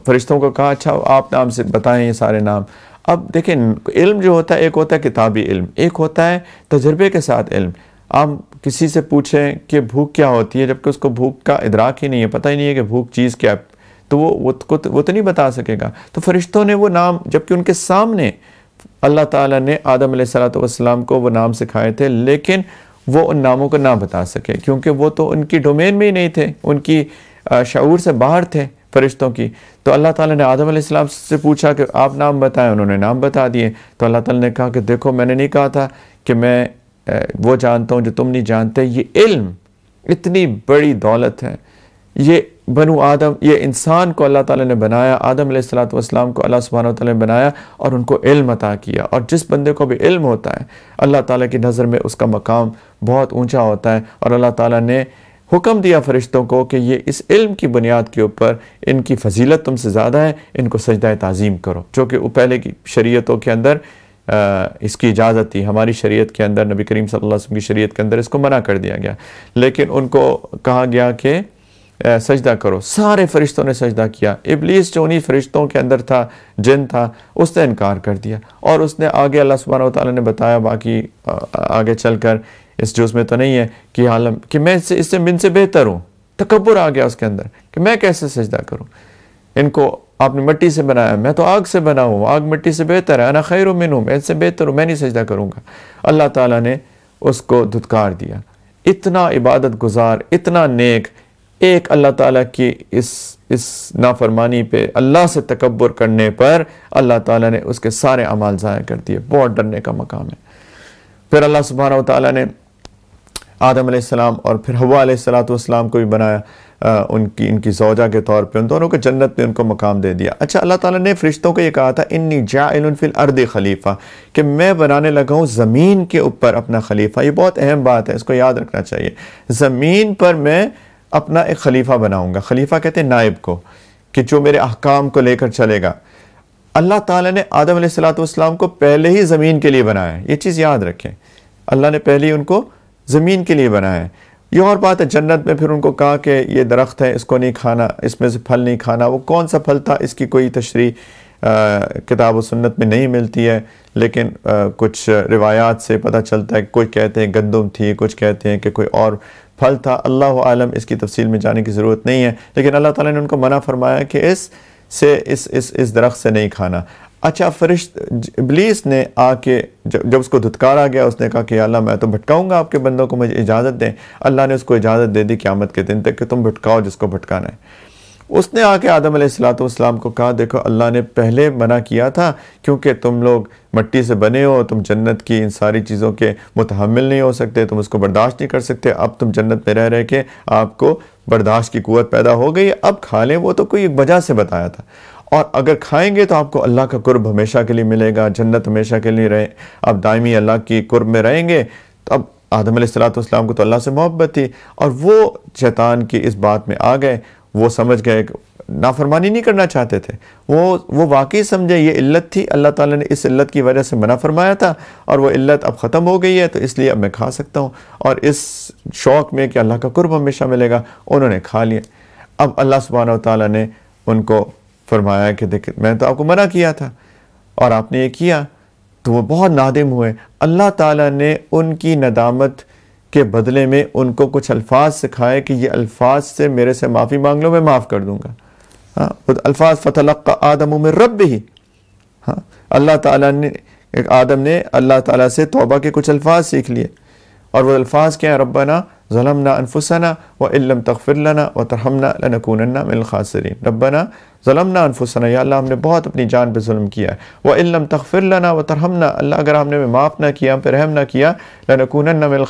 फ़रिश्तों को कहा अच्छा आप नाम से बताएं ये सारे नाम अब देखें इल्म जो होता है एक होता है किताबी इल्म एक होता है तजर्बे के साथ इल्म आप किसी से पूछें कि भूख क्या होती है जबकि उसको भूख का इदराक ही नहीं है पता ही नहीं है कि भूख चीज़ क्या तो वो वो तो, वो तो नहीं बता सकेगा तो फरिश्तों ने वो नाम जबकि उनके सामने अल्लाह ताला ने आदम सलाम को वो नाम सिखाए थे लेकिन वो उन नामों को ना बता सके क्योंकि वो तो उनकी डोमेन में ही नहीं थे उनकी शूर से बाहर थे फरिश्तों की तो अल्लाह ताला ने आदम सलाम से पूछा कि आप नाम बताएं उन्होंने नाम बता दिए तो अल्लाह ताला ने कहा कि देखो मैंने नहीं कहा था कि मैं वो जानता हूँ जो तुम नहीं जानते ये इल्म इतनी बड़ी दौलत है ये बनु आदम ये इंसान को अल्लाह ताला ने बनाया आदम सलाम को अल्लाह सुबहान ताला ने बनाया और उनको इल्म अता किया और जिस बंदे को भी इल्म होता है अल्लाह ताला की नज़र में उसका मकाम बहुत ऊंचा होता है और अल्लाह ताला ने हुक्म दिया फरिश्तों को कि ये इस इल्म की बुनियाद के ऊपर इनकी फजीलत तुमसे ज़्यादा है इनको सजदाय तज़ीम करो जो कि पहले की शरीतों के अंदर आ, इसकी इजाज़त थी हमारी शरीयत के अंदर नबी करीम सल्लल्लाहु अलैहि वसल्लम की शरीयत के अंदर इसको मना कर दिया गया लेकिन उनको कहा गया कि सजदा करो सारे फरिश्तों ने सजदा किया इबलीस जो उन्हीं फरिश्तों के अंदर था जिन था उसने इनकार कर दिया और उसने आगे अल्लाह सुबहाना ने बताया बाकी आगे चल कर इस जुज़ में तो नहीं है कि आलम कि मैं इससे इससे मिन से बेहतर हूँ तकबर आ गया उसके अंदर कि मैं कैसे सजदा करूँ इनको आपने मिट्टी से बनाया मैं तो आग से बना हूँ आग मिट्टी से बेहतर है ना खैर मिन हूँ मैं इससे बेहतर हूँ मैं नहीं सजदा करूँगा अल्लाह ताला ने उसको धुतकार दिया इतना इबादत गुजार इतना नेक एक अल्लाह ताला की इस इस नाफरमानी पे अल्लाह से तकबर करने पर अल्लाह ताला ने उसके सारे अमाल ज़ाया कर दिए बहुत डरने का मकाम है फिर अल्लाह सुबहाना ताली ने आदम आसमाम और फिर हवा सलाम को भी बनाया आ, उनकी इनकी सौजा के तौर पे उन दोनों को जन्नत में उनको मकाम दे दिया अच्छा अल्लाह ताला ने फरिश्तों को ये कहा था इन्नी जाफिल अर्द खलीफा कि मैं बनाने लगा हूँ ज़मीन के ऊपर अपना खलीफा ये बहुत अहम बात है इसको याद रखना चाहिए ज़मीन पर मैं अपना एक खलीफा बनाऊंगा खलीफा कहते हैं नायब को कि जो मेरे अहकाम को लेकर चलेगा अल्लाह ताला ने आदम सलाम को पहले ही ज़मीन के लिए बनाया है ये चीज़ याद रखें अल्लाह ने पहले ही उनको ज़मीन के लिए बनाया है ये और बात है जन्नत में फिर उनको कहा कि ये दरख्त है इसको नहीं खाना इसमें से फल नहीं खाना वो कौन सा फल था इसकी कोई तशरी किताब व सुन्नत में नहीं मिलती है लेकिन आ, कुछ रिवायात से पता चलता है कोई कहते हैं गंदम थी कुछ कहते हैं कि कोई और फल था अल्लाह आलम इसकी तफसील में जाने की ज़रूरत नहीं है लेकिन अल्लाह ताला ने उनको मना फरमाया कि इस से इस इस इस दरख्त से नहीं खाना अच्छा फरिश्त इबलीस ने आके जब जब उसको धुतकारा गया उसने कहा कि अल्लाह मैं तो भटकाऊंगा आपके बंदों को मुझे इजाज़त दें अल्लाह ने उसको इजाज़त दे दी क्यामत के दिन तक कि तुम भटकाओ जिसको भटकाना है उसने आके आदम सलाम को कहा देखो अल्लाह ने पहले मना किया था क्योंकि तुम लोग मट्टी से बने हो तुम जन्नत की इन सारी चीज़ों के मुतहमल नहीं हो सकते तुम उसको बर्दाश्त नहीं कर सकते अब तुम जन्नत में रह रहे के आपको बर्दाश्त की क़ुत पैदा हो गई अब खा लें वो तो कोई एक वजह से बताया था और अगर खाएंगे तो आपको अल्लाह का कुर्ब हमेशा के लिए मिलेगा जन्नत हमेशा के लिए रहे आप दायमी अल्लाह की कुर्ब में रहेंगे तो अब आदम सलाम को तो अल्लाह से मोहब्बत थी और वो शैतान की इस बात में आ गए वो समझ गए नाफरमानी नहीं करना चाहते थे वो वो वाकई समझे ये इल्लत थी अल्लाह ताला ने इस इल्लत की वजह से मना फरमाया था और वो इल्लत अब ख़त्म हो गई है तो इसलिए अब मैं खा सकता हूँ और इस शौक़ में कि अल्लाह का कुर्ब हमेशा मिलेगा उन्होंने खा लिया अब अल्लाह सुबहाना ताली ने उनको फरमाया कि देख मैंने तो आपको मना किया था और आपने ये किया तो वो बहुत नादिम हुए अल्लाह ताला ने उनकी नदामत के बदले में उनको कुछ अल्फाज सिखाए कि ये अल्फाज से मेरे से माफ़ी मांग लो मैं माफ़ कर दूँगा हाँ अल्फाज का आदम उम रब ही हाँ अल्लाह ताला ने आदम ने अल्लाह ताला से तौबा के कुछ अल्फाज सीख लिए और वह अल्फाज क्या है रब्बाना ना अनफुसना व इल्लम तगफिर लना व तरहना लनकूनन्ना मिलखासरीन रबाना ना ज़लमना अनफुसना या अल्लाह हमने बहुत अपनी जान पर म किया है व इल्लम लना व तरहना अल्लाह अगर हमने माफ़ ना किया हम पर रहम ना किया लनकून मिल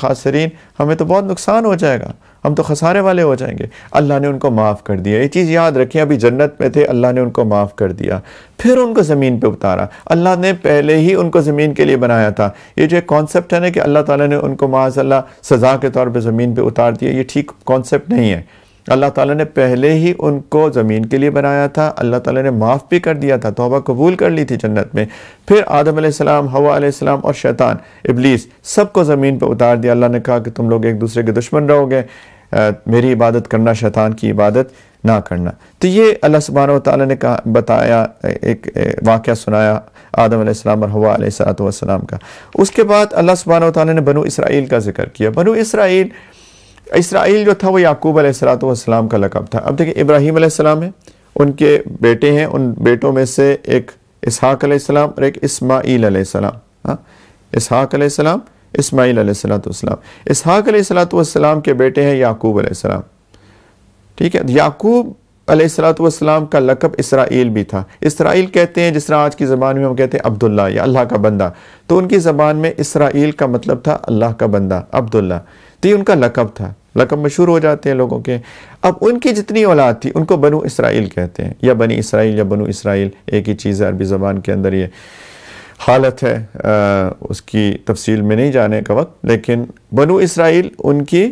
हमें तो बहुत नुकसान हो जाएगा हम तो खसारे वाले हो जाएंगे अल्लाह ने उनको माफ़ कर दिया ये चीज़ याद रखें अभी जन्नत में थे अल्लाह ने उनको माफ़ कर दिया फिर उनको ज़मीन पे उतारा अल्लाह ने पहले ही उनको ज़मीन के लिए बनाया था ये जो एक कॉन्सेप्ट है ना कि अल्लाह ताला ने उनको माजल्ला सज़ा के तौर पर ज़मीन पर उतार दिया ये ठीक कॉन्सेप्ट नहीं है अल्लाह ताला ने पहले ही उनको ज़मीन के लिए बनाया था अल्लाह ताला ने माफ़ भी कर दिया था तोबा कबूल कर ली थी जन्नत में फिर आदम आदम हवा और शैतान इबलीस सबको ज़मीन पर उतार दिया अल्लाह ने कहा कि तुम लोग एक दूसरे के दुश्मन रहोगे मेरी इबादत करना शैतान की इबादत ना करना तो ये अल्लाह सुबहान ताली ने कहा बताया एक वाक़ सुनाया आदम आसमाम और हवा सलात का उसके बाद अल्लाह सुबहान ताली ने बनु इसराइल का जिक्र किया बनु इसराइल इसराइल जो था वो याकूब अलैहिस्सलाम का लकब था अब देखिए इब्राहिम अलैहिस्सलाम है उनके बेटे हैं उन बेटों में से एक इसहाक अलैहिस्सलाम और एक इस्माईल अलैहिस्सलाम हाँ इसहाक अलैहिस्सलाम इस्माईल अलैहिस्सलाम इसहाक अलैहिस्सलाम के बेटे हैं याकूब अलैहिस्सलाम ठीक है याकूब अलैहिस्सलाम का लकब इसराइल भी था इसराइल कहते हैं जिस तरह आज की ज़बान में हम कहते हैं अब्दुल्ला या अल्लाह का बंदा तो उनकी ज़बान में इसराइल का मतलब था अल्लाह का बंदा अब्दुल्ला तो ये उनका लकब था लकम मशहूर हो जाते हैं लोगों के अब उनकी जितनी औलाद थी उनको बनु इसराइल कहते हैं या बनी इसराइल या बनु इसराइल एक ही चीज़ है अरबी ज़बान के अंदर ये हालत है आ, उसकी तफसील में नहीं जाने का वक्त लेकिन बनु इसराइल उनकी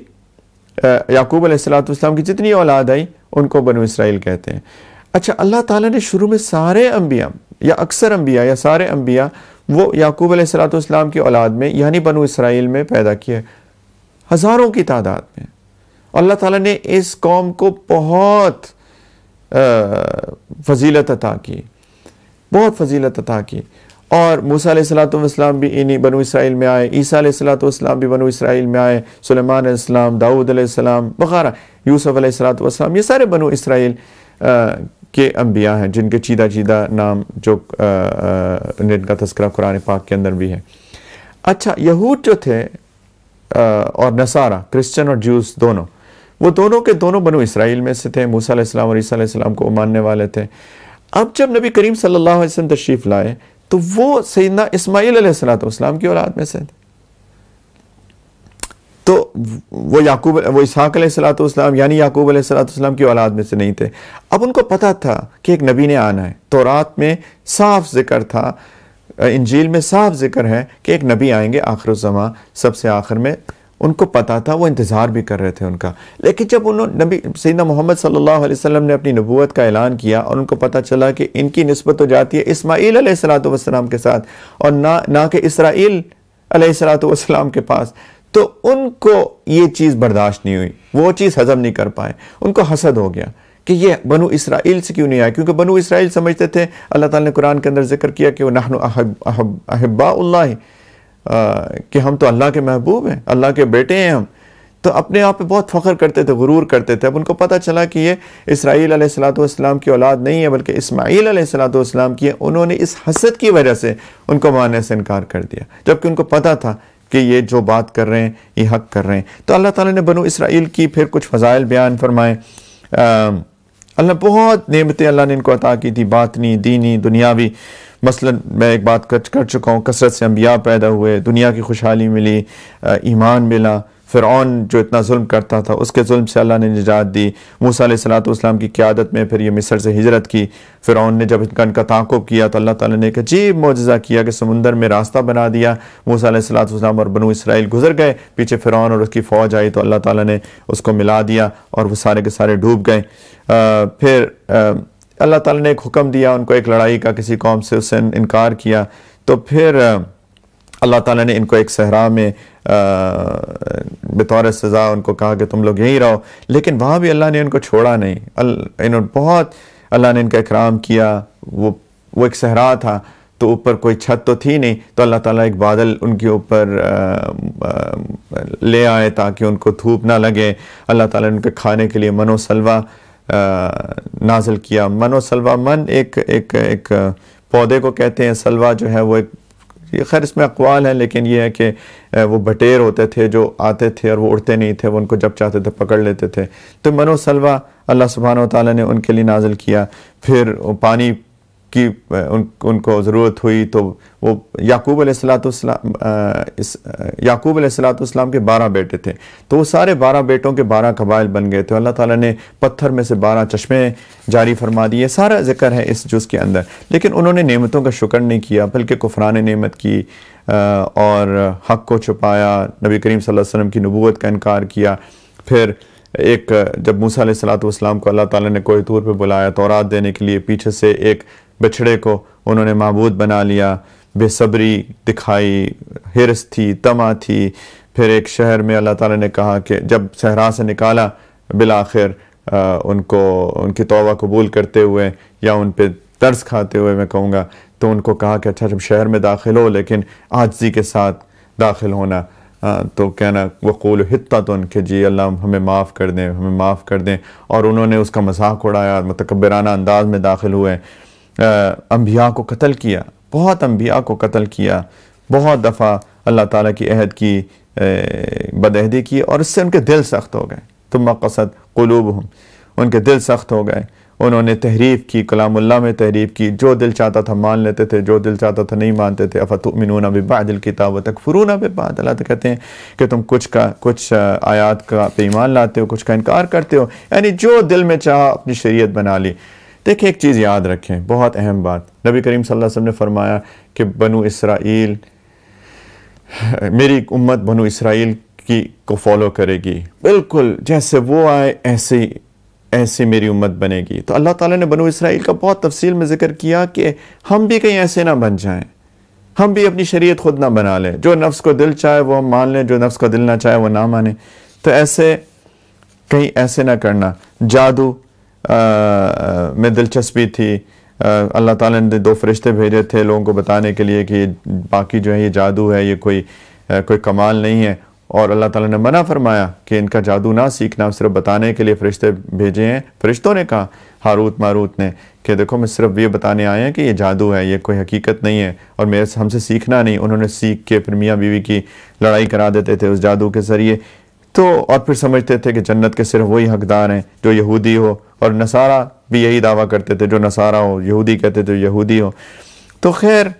याकूब अलैहिस्सलाम की जितनी औलाद आई उनको बनु इसराइल कहते हैं अच्छा अल्लाह ताला ने शुरू में सारे अम्बिया या अक्सर अम्बिया या सारे अम्बिया वो याकूब अलैहिस्सलाम की औलाद में यानी बनु इसराइल में पैदा किए हज़ारों की तादाद में अल्लाह ताला ने इस कौम को बहुत फजीलत अता की बहुत फजीलत अता की और मूसा सलातम भी इन्हीं बनु इसराइल में आए ईसा सलातम भी बनु इसराइल में आए सुलेमान इस्लाम दाऊद अलैहिस्सलाम वगैरह यूसुफ अलैहिस्सलाम ये सारे बनु इसराइल के अम्बिया हैं जिनके चीदा चीदा नाम जो जिनका तस्करा कुरान पाक के अंदर भी है अच्छा यहूद जो थे और नसारा क्रिश्चन और जूस दोनों वो दोनों के दोनों बनो इसराइल में से थे मूसा और ईसा को मानने वाले थे अब जब नबी करीम सल्लल्लाहु अलैहि वसल्लम तशरीफ़ लाए तो वो सैदना इस्माईल सलाम की औलाद में से थे तो वो याकूब वो इसहाक सलाम यानी याकूब सलाम की औलाद में से नहीं थे अब उनको पता था कि एक नबी ने आना है तो रात में साफ जिक्र था इंजील में साफ जिक्र है कि एक नबी आएंगे आखिर जमा सबसे आखिर में उनको पता था वो इंतज़ार भी कर रहे थे उनका लेकिन जब उन्होंने नबी सैदा मोहम्मद सल्लल्लाहु अलैहि वसल्लम ने अपनी नबूत का ऐलान किया और उनको पता चला कि इनकी नस्बत हो जाती है इसमाईल सलाम के साथ और ना ना कि इसराइल सलाम के पास तो उनको ये चीज़ बर्दाश्त नहीं हुई वो चीज़ हज़म नहीं कर पाए उनको हसद हो गया कि ये बनु इसराइल से क्यों नहीं आया क्योंकि बनु इसराइल समझते थे अल्लाह ताला ने कुरान के अंदर जिक्र किया कि वह अहब अहब कि हम तो अल्लाह के महबूब हैं अल्लाह के बेटे हैं हम तो अपने आप पे बहुत फ़ख्र करते थे गुरूर करते थे अब उनको पता चला कि ये इसराइल सलाम की औलाद नहीं है बल्कि इसमाइल सलाम की है उन्होंने इस हसद की वजह से उनको मानने से इनकार कर दिया जबकि उनको पता था कि ये जो बात कर रहे हैं ये हक कर रहे हैं तो अल्लाह ताला ने बनु इसराइल की फिर कुछ फ़ज़ाइल बयान फरमाए अल्लाह बहुत नियमतें अल्लाह ने इनको अता की थी बातनी दीनी दुनियावी मसलन मैं एक बात कर चुका हूँ कसरत से अम्बिया पैदा हुए दुनिया की खुशहाली मिली ईमान मिला फ़िरौन जो इतना जुल्म करता था उसके जुल्म से अल्लाह ने निजात दी मूसा सलाम की क्यादत में फिर ये मिसर से हिजरत की फ़िरौन ने जब इनका इनका ताकुब किया तो अल्लाह ताला ने एक अजीब मुजजा किया कि समुंदर में रास्ता बना दिया मूसा सलाम और बनू इसराइल गुजर गए पीछे फ़िरौन और उसकी फ़ौज आई तो अल्लाह ताली ने उसको मिला दिया और वह सारे के सारे डूब गए फिर अल्लाह ताली ने एक हुक्म दिया उनको एक लड़ाई का किसी कौम से उससे इनकार किया तो फिर अल्लाह ताली ने इनको एक सहरा में बतौर सज़ा उनको कहा कि तुम लोग यहीं रहो लेकिन वहाँ भी अल्लाह ने उनको छोड़ा नहीं इन्होंने बहुत अल्लाह ने इनका इकराम किया वो वो एक सहरा था तो ऊपर कोई छत तो थी नहीं तो अल्लाह ताला एक बादल उनके ऊपर ले आए ताकि उनको धूप ना लगे अल्लाह ताला ने उनके खाने के लिए मनो सलवा नाजल किया मनो सलवा मन एक एक एक पौधे को कहते हैं सलवा जो है वो एक ये खैर इसमें अकवाल हैं लेकिन ये है कि वो बटेर होते थे जो आते थे और वो उड़ते नहीं थे वो उनको जब चाहते थे पकड़ लेते थे तो मनो सलवा अल्लाह सुबहान ताली ने उनके लिए नाजिल किया फिर पानी की उन उनको ज़रूरत हुई तो वो याकूब याकूब सलाम के बारह बेटे थे तो वो सारे बारह बेटों के बारह कबाइल बन गए थे अल्लाह ताला ने पत्थर में से बारह चश्मे जारी फरमा दिए सारा जिक्र है इस जुज़ के अंदर लेकिन उन्होंने नेमतों का शुक्र नहीं किया बल्कि कुफरान नेमत की और हक़ को छुपाया नबी करीम वसल्लम की नबूत का इनकार किया फिर एक जब मूसा सलाम को अल्लाह ताला ने कोई तूर पे बुलाया तोरात देने के लिए पीछे से एक बछड़े को उन्होंने मबूद बना लिया बेसब्री दिखाई हिरस थी तमा थी फिर एक शहर में अल्लाह ताला ने कहा कि जब सहरा से निकाला बिल आखिर उनको उनकी तोबा कबूल करते हुए या उन पर तर्स खाते हुए मैं कहूँगा तो उनको कहा कि अच्छा जब शहर में दाखिल हो लेकिन आजजी के साथ दाखिल होना आ, तो कहना वकूल हत्ता तो उनके जी अल्लाह हमें माफ़ कर दें हमें माफ़ कर दें और उन्होंने उसका मजाक उड़ाया मतकबराना अंदाज में दाखिल हुए अम्बिया को कत्ल किया बहुत अम्बिया को कत्ल किया बहुत दफ़ा अल्लाह ताला की अहद की बदहदी की और इससे उनके दिल सख्त हो गए तुम मकसद कलूब हम उनके दिल सख्त हो गए उन्होंने तहरीफ की कलामुल्ला में तहरीफ की जो दिल चाहता था मान लेते थे जो दिल चाहता था नहीं मानते थे अफ़तमिन बिबादिल किताब तक फरूना बिबा अल्लाह तो कहते हैं कि तुम कुछ का कुछ आयात का पे ईमान लाते हो कुछ का इनकार करते हो यानी जो दिल में चाह अपनी शरीयत बना ली देखिए एक चीज़ याद रखें बहुत अहम बात नबी करीम सल्लल्लाहु अलैहि वसल्लम ने फरमाया कि बनु इसराइल मेरी उम्मत बनु इसराइल की को फॉलो करेगी बिल्कुल जैसे वो आए ऐसे ऐसी मेरी उम्मत बनेगी तो अल्लाह ताला ने बनु इसराइल का बहुत तफसील में ज़िक्र किया कि हम भी कहीं ऐसे ना बन जाएं हम भी अपनी शरीयत खुद ना बना लें जो नफ्स को दिल चाहे वो हम मान लें जो नफ्स को दिल ना चाहे वो ना माने तो ऐसे कहीं ऐसे ना करना जादू में दिलचस्पी थी अल्लाह ताला ने दो फरिश्ते भेजे थे लोगों को बताने के लिए कि बाकी जो है ये जादू है ये कोई आ, कोई कमाल नहीं है और अल्लाह ताला ने मना फरमाया कि इनका जादू ना सीखना सिर्फ बताने के लिए फ़रिश्ते भेजे हैं फ़रिश्तों ने कहा हारूत मारूत ने कि देखो मैं सिर्फ ये बताने आए हैं कि ये जादू है ये कोई हकीकत नहीं है और मेरे हमसे सीखना नहीं उन्होंने सीख के फिर मियाँ बीवी की लड़ाई करा देते थे उस जादू के ज़रिए तो और फिर समझते थे कि जन्नत के सिर्फ वही हकदार हैं जो यहूदी हो और नसारा भी यही दावा करते थे जो नसारा हो यहूदी कहते थे यहूदी हो तो खैर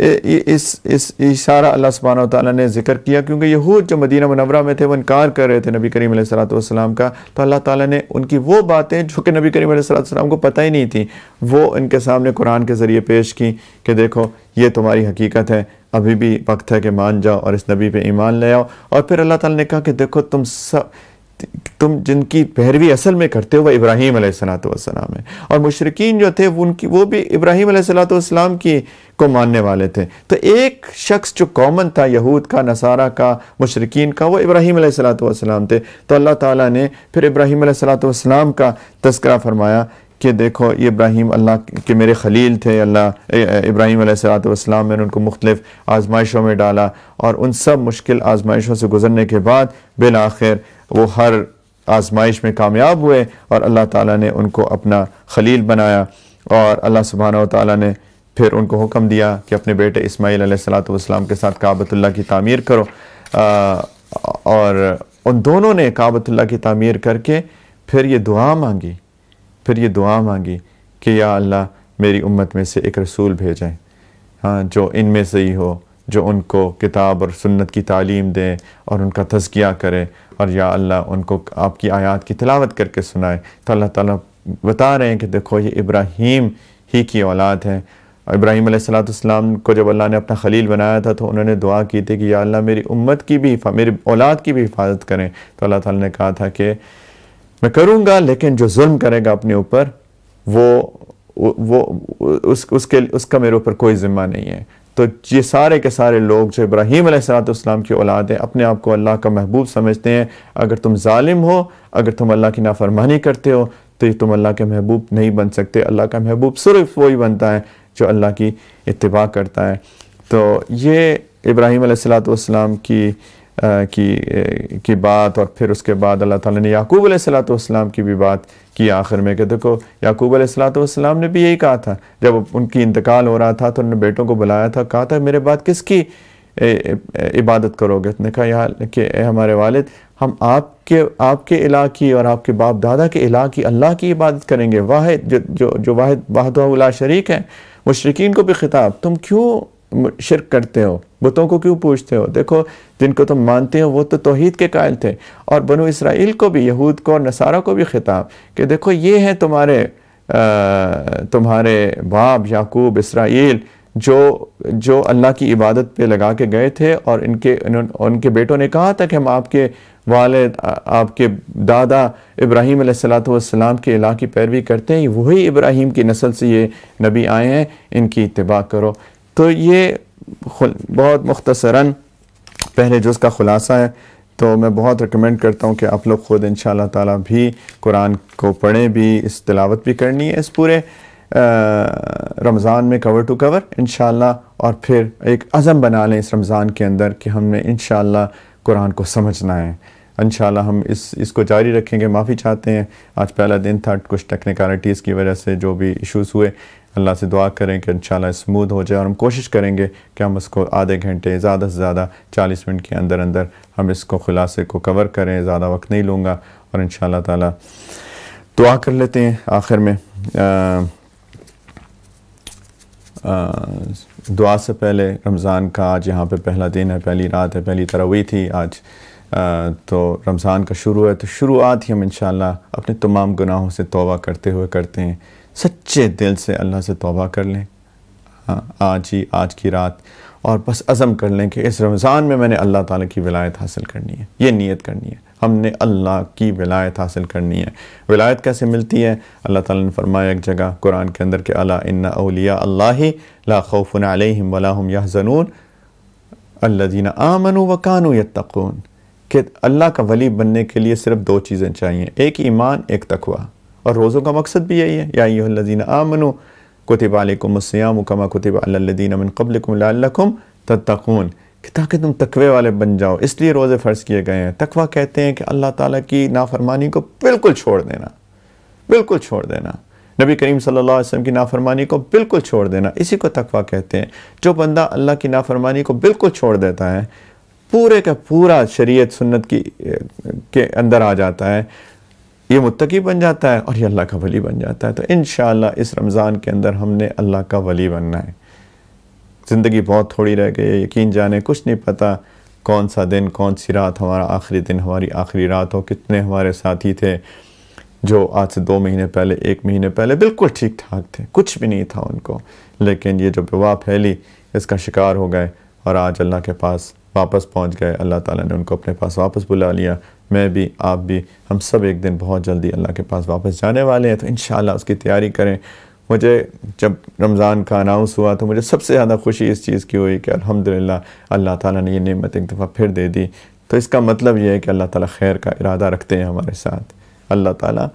इस इस इशारा अल्लाह सुबहाना ताली ने जिक्र किया क्योंकि यहूद जो मदीना मुनवरा में थे वो इनकार कर रहे थे नबी करीम सलाम का तो अल्लाह ताली ने उनकी वो बातें जो कि नबी करीम सलाम को पता ही नहीं थी वो इनके सामने कुरान के ज़रिए पेश की कि देखो ये तुम्हारी हकीकत है अभी भी वक्त है कि मान जाओ और इस नबी पर ईमान ले आओ और फिर अल्लाह ताली ने कहा कि देखो तुम सब तुम जिनकी पैरवी असल में करते हो वह इब्राहीम सलातम है और मशरकिन जो थे उनकी वो भी इब्राहीम सलाम की को मानने वाले थे तो एक शख्स जो कॉमन था यहूद का नसारा का मशरकिन का वो इब्राहीम सलातम थे तो अल्लाह ताला ने फिर इब्राहीम सलातम का तस्करा फरमाया कि देखो ये इब्राहिम अल्लाह के मेरे खलील थे अल्लाह इब्राहिम सलाम मैंने उनको मुख्तलिफ़ आजमाइशों में डाला और उन सब मुश्किल आजमाइशों से गुजरने के बाद बिल आखिर वो हर आजमाइश में कामयाब हुए और अल्लाह ताला ने उनको अपना खलील बनाया और अल्लाह सुबहाना ताली ने फिर उनको हुक्म दिया कि अपने बेटे इसमाईल सलाम के साथ काबतुल्ला की तामीर करो आ, और उन दोनों ने काबतुल्ला की तामीर करके फिर ये दुआ मांगी फिर ये दुआ मांगी कि या अल्लाह मेरी उम्मत में से एक रसूल भेजें हाँ जो इनमें से ही हो जो उनको किताब और सुन्नत की तालीम दें और उनका तजकिया करें और या अल्लाह उनको आपकी आयात की तलावत करके सुनाए तो अल्लाह ताला बता रहे हैं कि देखो ये इब्राहीम ही की औलाद है इब्राहिम सलाम को जब अल्लाह ने अपना खलील बनाया था तो उन्होंने दुआ की थी कि या अल्लाह मेरी उम्मत की भी मेरी औलाद की भी हिफाजत करें तो अल्लाह ताला ने कहा था कि मैं करूँगा लेकिन जो जुल्म करेगा अपने ऊपर वो वो उस उसके उसका मेरे ऊपर कोई ज़िम्मा नहीं है तो ये सारे के सारे लोग जो इब्राहीम सलाम की औलाद हैं अपने आप को अल्लाह का महबूब समझते हैं अगर तुम ालिम हो अगर तुम अल्लाह की नाफरमानी करते हो तो ये तुम अल्लाह के महबूब नहीं बन सकते अल्लाह का महबूब सिर्फ वही बनता है जो अल्लाह की इतवा करता है तो ये इब्राहिम सलाम की की की बात और फिर उसके बाद अल्लाह ताला ने याकूब अलैहिस्सलाम की भी बात की आखिर में कि देखो याकूब अलैहिस्सलाम ने भी यही कहा था जब उनकी इंतकाल हो रहा था तो उन्होंने बेटों को बुलाया था कहा था मेरे बाद किसकी इबादत करोगे उसने कहा यार हमारे वालद हम आपके आपके इला की और आपके बाप दादा के इला की अल्लाह की इबादत करेंगे वाहिद जो जो जो वाहिद वाहद शरीक हैं मुशरकिन को भी खिताब तुम क्यों शिरक करते हो बुतों को क्यों पूछते हो देखो जिनको तुम मानते हो वो तो तोहहीद के कायल थे और बनो इसराइल को भी यहूद को और नसारा को भी खिताब कि देखो ये हैं तुम्हारे आ, तुम्हारे बाप याकूब इसराइल जो जो अल्लाह की इबादत पे लगा के गए थे और इनके उनके बेटों ने कहा था कि हम आपके वाले आपके दादा इब्राहिम सलाम के अला की पैरवी करते हैं वही इब्राहिम की नस्ल से ये नबी आए हैं इनकी इतबा करो तो ये बहुत मुख्तसरा पहले जो उसका ख़ुलासा है तो मैं बहुत रिकमेंड करता हूँ कि आप लोग ख़ुद इन ताला भी कुरान को पढ़ें भी इस तलावत भी करनी है इस पूरे रमज़ान में कवर टू कवर इन और फिर एक अज़म बना लें इस रमज़ान के अंदर कि हमने इन कुरान को समझना है इन हम इस इसको जारी रखेंगे माफ़ी चाहते हैं आज पहला दिन था कुछ टेक्निकलिटीज़ की वजह से जो भी इश्यूज़ हुए अल्लाह से दुआ करें कि इंशाल्लाह स्मूथ हो जाए और हम कोशिश करेंगे कि हम इसको आधे घंटे ज़्यादा से ज़्यादा चालीस मिनट के अंदर अंदर हम इसको खुलासे को कवर करें ज़्यादा वक्त नहीं लूँगा और इन ताला दुआ कर लेते हैं आखिर में आ, दुआ से पहले रमज़ान का आज यहाँ पे पहला दिन है पहली रात है पहली तरह हुई थी आज आ, तो रमज़ान का शुरू है तो शुरुआत ही हम इन अपने तमाम गुनाहों से तोबा करते हुए करते हैं सच्चे दिल से अल्लाह से तौबा कर लें हाँ आज ही आज की रात और बस अज़म कर लें कि इस रमज़ान में मैंने अल्लाह ताला की विलायत हासिल करनी है ये नीयत करनी है हमने अल्लाह की विलायत हासिल करनी है विलायत कैसे मिलती है अल्लाह ताला ने फरमाया एक जगह कुरान के अंदर के अला इन्ना अलिया अल्लाह ला खौफुन अलैहिम वला हम यहजनून अल्लज़ीना आमनु व यत्तकून कि अल्लाह का वली बनने के लिए सिर्फ दो चीज़ें चाहिए एक ईमान एक तकवा और रोज़ों का मकसद भी यही है या लजीन आमनो कुतबालकुमसयाम कमा कुतबालदीन मिन कबलकुम कि ताकि तुम तकवे वाले बन जाओ इसलिए रोज़े फ़र्ज किए गए हैं तकवा कहते हैं कि अल्लाह ताली की नाफरमानी को बिल्कुल छोड़ देना बिल्कुल छोड़ देना नबी करीम सल्लल्लाहु अलैहि वसल्लम की नाफरमानी को बिल्कुल छोड़ देना इसी को तकवा कहते हैं जो बंदा अल्लाह की नाफरमानी को बिल्कुल छोड़ देता है पूरे का पूरा शरीयत सुन्नत की के अंदर आ जाता है ये मुतकी बन जाता है और ये अल्लाह का वली बन जाता है तो इन इस रमज़ान के अंदर हमने अल्लाह का वली बनना है ज़िंदगी बहुत थोड़ी रह गई है यकीन जाने कुछ नहीं पता कौन सा दिन कौन सी रात हमारा आखिरी दिन हमारी आखिरी रात हो कितने हमारे साथी थे जो आज से दो महीने पहले एक महीने पहले बिल्कुल ठीक ठाक थे कुछ भी नहीं था उनको लेकिन ये जो विवाह फैली इसका शिकार हो गए और आज अल्लाह के पास वापस पहुंच गए अल्लाह ताला ने उनको अपने पास वापस बुला लिया मैं भी आप भी हम सब एक दिन बहुत जल्दी अल्लाह के पास वापस जाने वाले हैं तो इन उसकी तैयारी करें मुझे जब रमज़ान का अनाउंस हुआ तो मुझे सबसे ज़्यादा खुशी इस चीज़ की हुई कि अल्हम्दुलिल्लाह अल्लाह ताला ने ये नेमत एक दफ़ा फिर दे दी तो इसका मतलब ये है कि अल्लाह ताला खैर का इरादा रखते हैं हमारे साथ अल्लाह ताला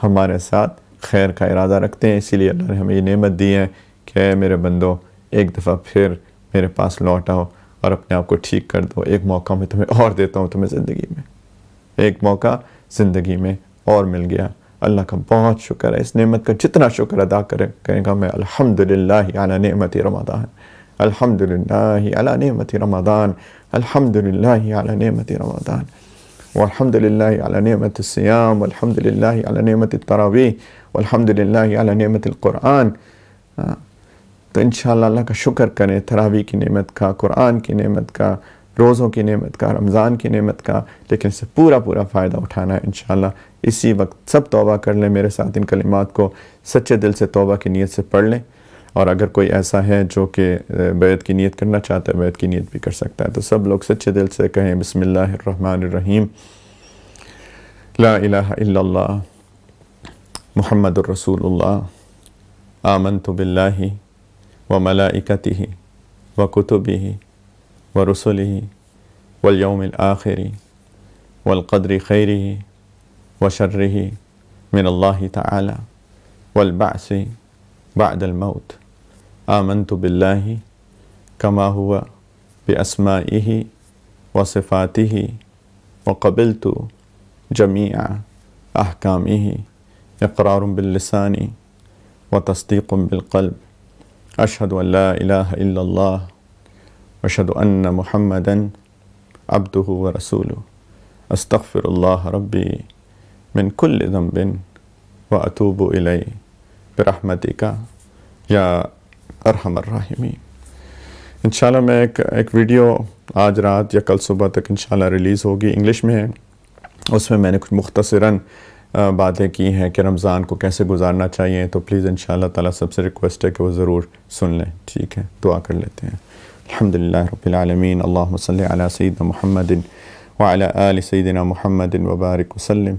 हमारे साथ खैर का इरादा रखते हैं इसीलिए अल्लाह ने हमें ये नमत दी है कि मेरे बंदो एक दफ़ा फिर मेरे पास लौट आओ और अपने आप को ठीक कर दो एक मौका मैं तुम्हें और देता हूँ तुम्हें ज़िंदगी में एक मौका ज़िंदगी में और मिल गया अल्लाह का बहुत शुक्र है इस नेमत का जितना शुक्र अदा करें करेगा मैं अल्हम्दुलिल्लाह अला नेमत रमदान अल्हम्दुलिल्लाह अला नेमत रमदान अल्हम्दुलिल्लाह अला नेमत रमदान वालहमदिल्ला अला नेमत सियाम अलहमदिल्ला अला नेमत तरावी अलहमदिल्ला अला नेमत क़ुरान हाँ, तो इन अल्लाह का शुक्र करें तरावी की नेमत का कुरान की नेमत का रोज़ों की नेमत का रमज़ान की नेमत का लेकिन इससे पूरा पूरा फ़ायदा उठाना है इन इसी वक्त सब तोबा कर लें मेरे साथ इन कलिमात को सच्चे दिल से तोबा की नीयत से पढ़ लें और अगर कोई ऐसा है जो कि बैत की नीयत करना चाहता है बैत की नीयत भी कर सकता है तो सब लोग सच्चे दिल से कहें बसमीम ला इला मोहम्मद रसूलुल्लाह आमन तो बिल्ला व ही व कुतुबी ورسله واليوم الآخر والقدر خيره وشره من الله تعالى والبعث بعد الموت آمنت بالله كما هو بأسمائه وصفاته وقبلت جميع أحكامه إقرار باللسان وتصديق بالقلب أشهد أن لا إله إلا الله वशद अन महमदन अब्दू व रसूल अस्तफ़िर रबी मिन कुल ज़म्बिन व अतूब इलई बरहमती का या अरहमर्राहिमी इन मैं एक एक वीडियो आज रात या कल सुबह तक इन रिलीज़ होगी इंग्लिश में है उसमें मैंने कुछ मुख्तसरा बातें की हैं कि रमज़ान को कैसे गुजारना चाहिए तो प्लीज़ इन ताला सबसे रिक्वेस्ट है कि वो ज़रूर सुन लें ठीक है दुआ कर लेते हैं الحمد لله رب العالمين اللهم صل على سيدنا محمد وعلى آل سيدنا محمد وبارك وسلم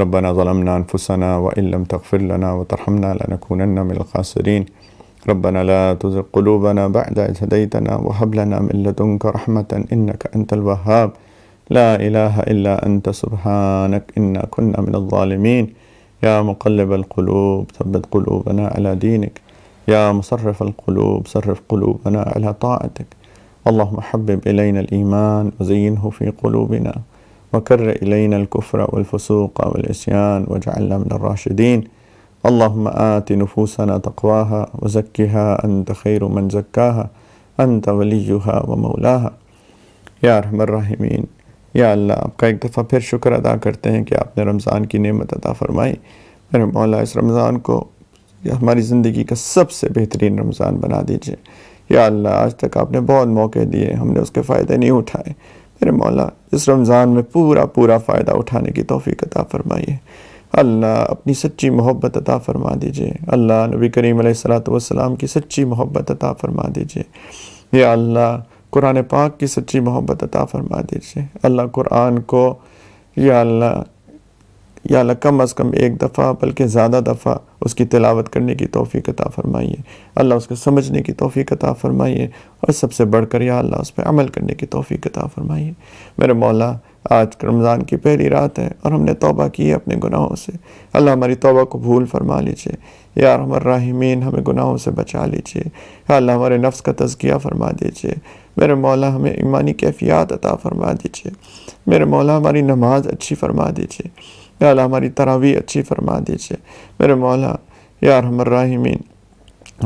ربنا ظلمنا أنفسنا وإن لم تغفر لنا وترحمنا لنكونن من الخاسرين ربنا لا تزغ قلوبنا بعد إذ هديتنا وهب لنا من لدنك رحمة إنك أنت الوهاب لا إله إلا أنت سبحانك إنا كنا من الظالمين يا مقلب القلوب ثبت قلوبنا على دينك يا مصرف القلوب صرف قلوبنا على طاعتك اللهم حبب إلينا الإيمان وزينه في قلوبنا وكر إلينا الكفر والفسوق والعصيان واجعلنا من الراشدين اللهم آت نفوسنا تقواها وزكها أنت خير من زكاها أنت وليها ومولاها या रहमर राहिमीन या अल्लाह आपका एक दफ़ा फिर शुक्र अदा करते हैं कि आपने रमज़ान की नेमत अदा फरमाई मेरे मौला इस रमज़ान को या हमारी ज़िंदगी का सबसे बेहतरीन रमज़ान बना दीजिए या अल्लाह आज तक आपने बहुत मौके दिए हमने उसके फ़ायदे नहीं उठाए मेरे मौला इस रमज़ान में पूरा पूरा फ़ायदा उठाने की तोफ़ी अता फ़रमाइए अल्लाह अपनी सच्ची मोहब्बत अता फ़रमा दीजिए अल्लाह नबी करीम वसलाम की सच्ची मोहब्बत अता फ़रमा दीजिए या अल्लाह कुरान पाक की सच्ची मोहब्बत अता फ़रमा दीजिए अल्लाह कुरान को या अल्लाह या कम अज़ कम एक दफ़ा बल्कि ज़्यादा दफ़ा उसकी तिलावत करने की तोफ़ी कता फ़रमाइए अल्लाह उसको समझने की तोफ़ी कता फ़रमाइए और सबसे बढ़ कर या अल्लाह उस पर अमल करने की तोफ़ी कता फ़रमाइए मेरे मौला आज रमज़ान की पहली रात है और हमने तोबा की है अपने गुनाहों से अल्लाह हमारी तोबा को भूल फरमा लीजिए यार राहमीन हमें गुनाहों से बचा लीजिए अल्लाह हमारे नफ्स का तजकिया फरमा दीजिए मेरे मौला हमें ईमानी कैफियात अता फरमा दीजिए मेरे मौला हमारी नमाज अच्छी फरमा दीजिए या अल्लाह हमारी तरावी अच्छी फरमा दीजिए मेरे मौला यार हमराहिमीन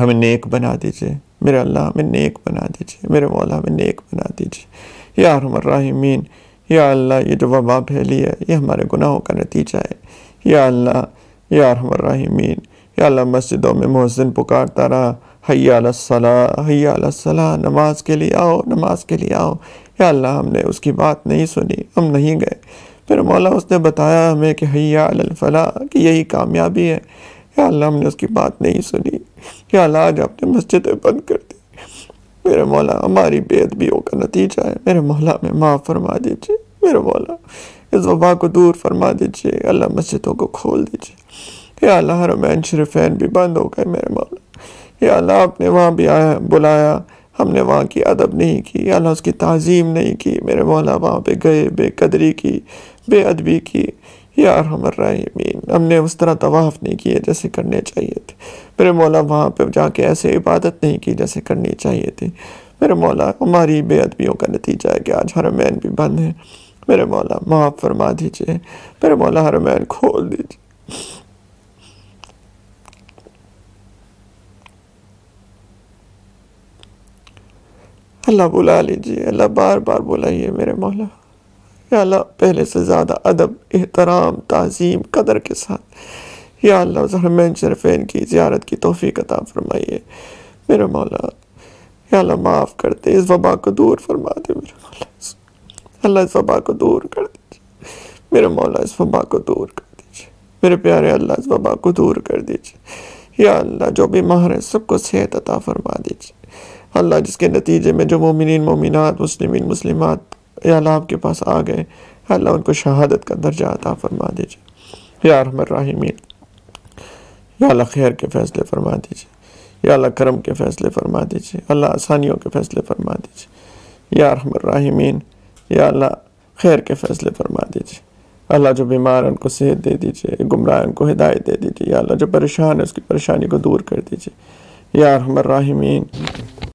हमें नेक बना दीजिए मेरे अल्लाह हमें नेक बना दीजिए मेरे मौला हमें नेक बना दीजिए यार हमराहिमीन या अल्लाह ये जो वबा फैली है ये हमारे गुनाहों का नतीजा है या अल्लाह यार हमराहिमीन या अल्लाह मस्जिदों में मोहसिन पुकारता रहा सला हैयासला नमाज के लिए आओ नमाज के लिए आओ या अल्लाह हमने उसकी बात नहीं सुनी हम नहीं गए फिर मौला उसने बताया हमें कि हैया अलफला कि यही कामयाबी है या अल्लाह हमने उसकी बात नहीं सुनी या अल्लाह आज आपने मस्जिदें बंद कर दी मेरे मौला हमारी बेदबियों का नतीजा है मेरे मौला में माफ़ फरमा दीजिए मेरे मौला इस वबा को दूर फरमा दीजिए अल्लाह मस्जिदों को खोल दीजिए या अल्लाह रमैन शरफैन भी बंद हो गए मेरे मौला या अल्लाह आपने वहाँ भी आया बुलाया हमने वहाँ की अदब नहीं की अल्लाह उसकी तज़ीम नहीं की मेरे मौला वहाँ पे गए बेकदरी की बेअदबी की यार हमर हमर्रामीन हमने उस तरह तवाफ़ नहीं किए जैसे करने चाहिए थे मेरे मौला वहाँ पे जाके ऐसे इबादत नहीं की जैसे करनी चाहिए थी मेरे मौला हमारी बेअदबियों का नतीजा है कि आज हरमैन भी बंद है मेरे मौला माफ़ फरमा दीजिए मेरे मौला मैन खोल दीजिए अल्लाह बुला लीजिए अल्लाह बार बार बुलाइए मेरे मौला या अल्लाह पहले से ज़्यादा अदब एहतराम तज़ीम कदर के साथ या अल्लाह जहरमैन शरफेन की ज्यारत की तोहफ़ी कता फरमाइए मेरे मौला या अल्लाह माफ़ कर दे इस वबा को दूर फरमा दे मेरे मौला अल्लाह इस वबा को दूर कर दीजिए मेरे मौला इस वबा को दूर कर दीजिए मेरे प्यारे अल्लाह इस वबा को दूर कर दीजिए या अल्लाह जो बीमार है सबको सेहत अता फरमा दीजिए अल्लाह जिसके नतीजे में जो मोमिन मोमिनत मुस्लिम मुस्लिम अल्लाह आपके पास आ गए अल्लाह उनको शहादत का दर्जा अता फरमा दीजिए या रहमीन या अल्लाह खैर के फ़ैसले फरमा दीजिए या अल्लाह करम के फ़ैसले फरमा दीजिए अल्लाह आसानियों के फ़ैसले फरमा दीजिए या रहमीन या अल्लाह खैर के फ़ैसले फरमा दीजिए अल्लाह जो बीमार उनको सेहत दे दीजिए गुमराह उनको हिदायत दे दीजिए या अल्लाह जो परेशान है उसकी परेशानी को दूर कर दीजिए या रहमीन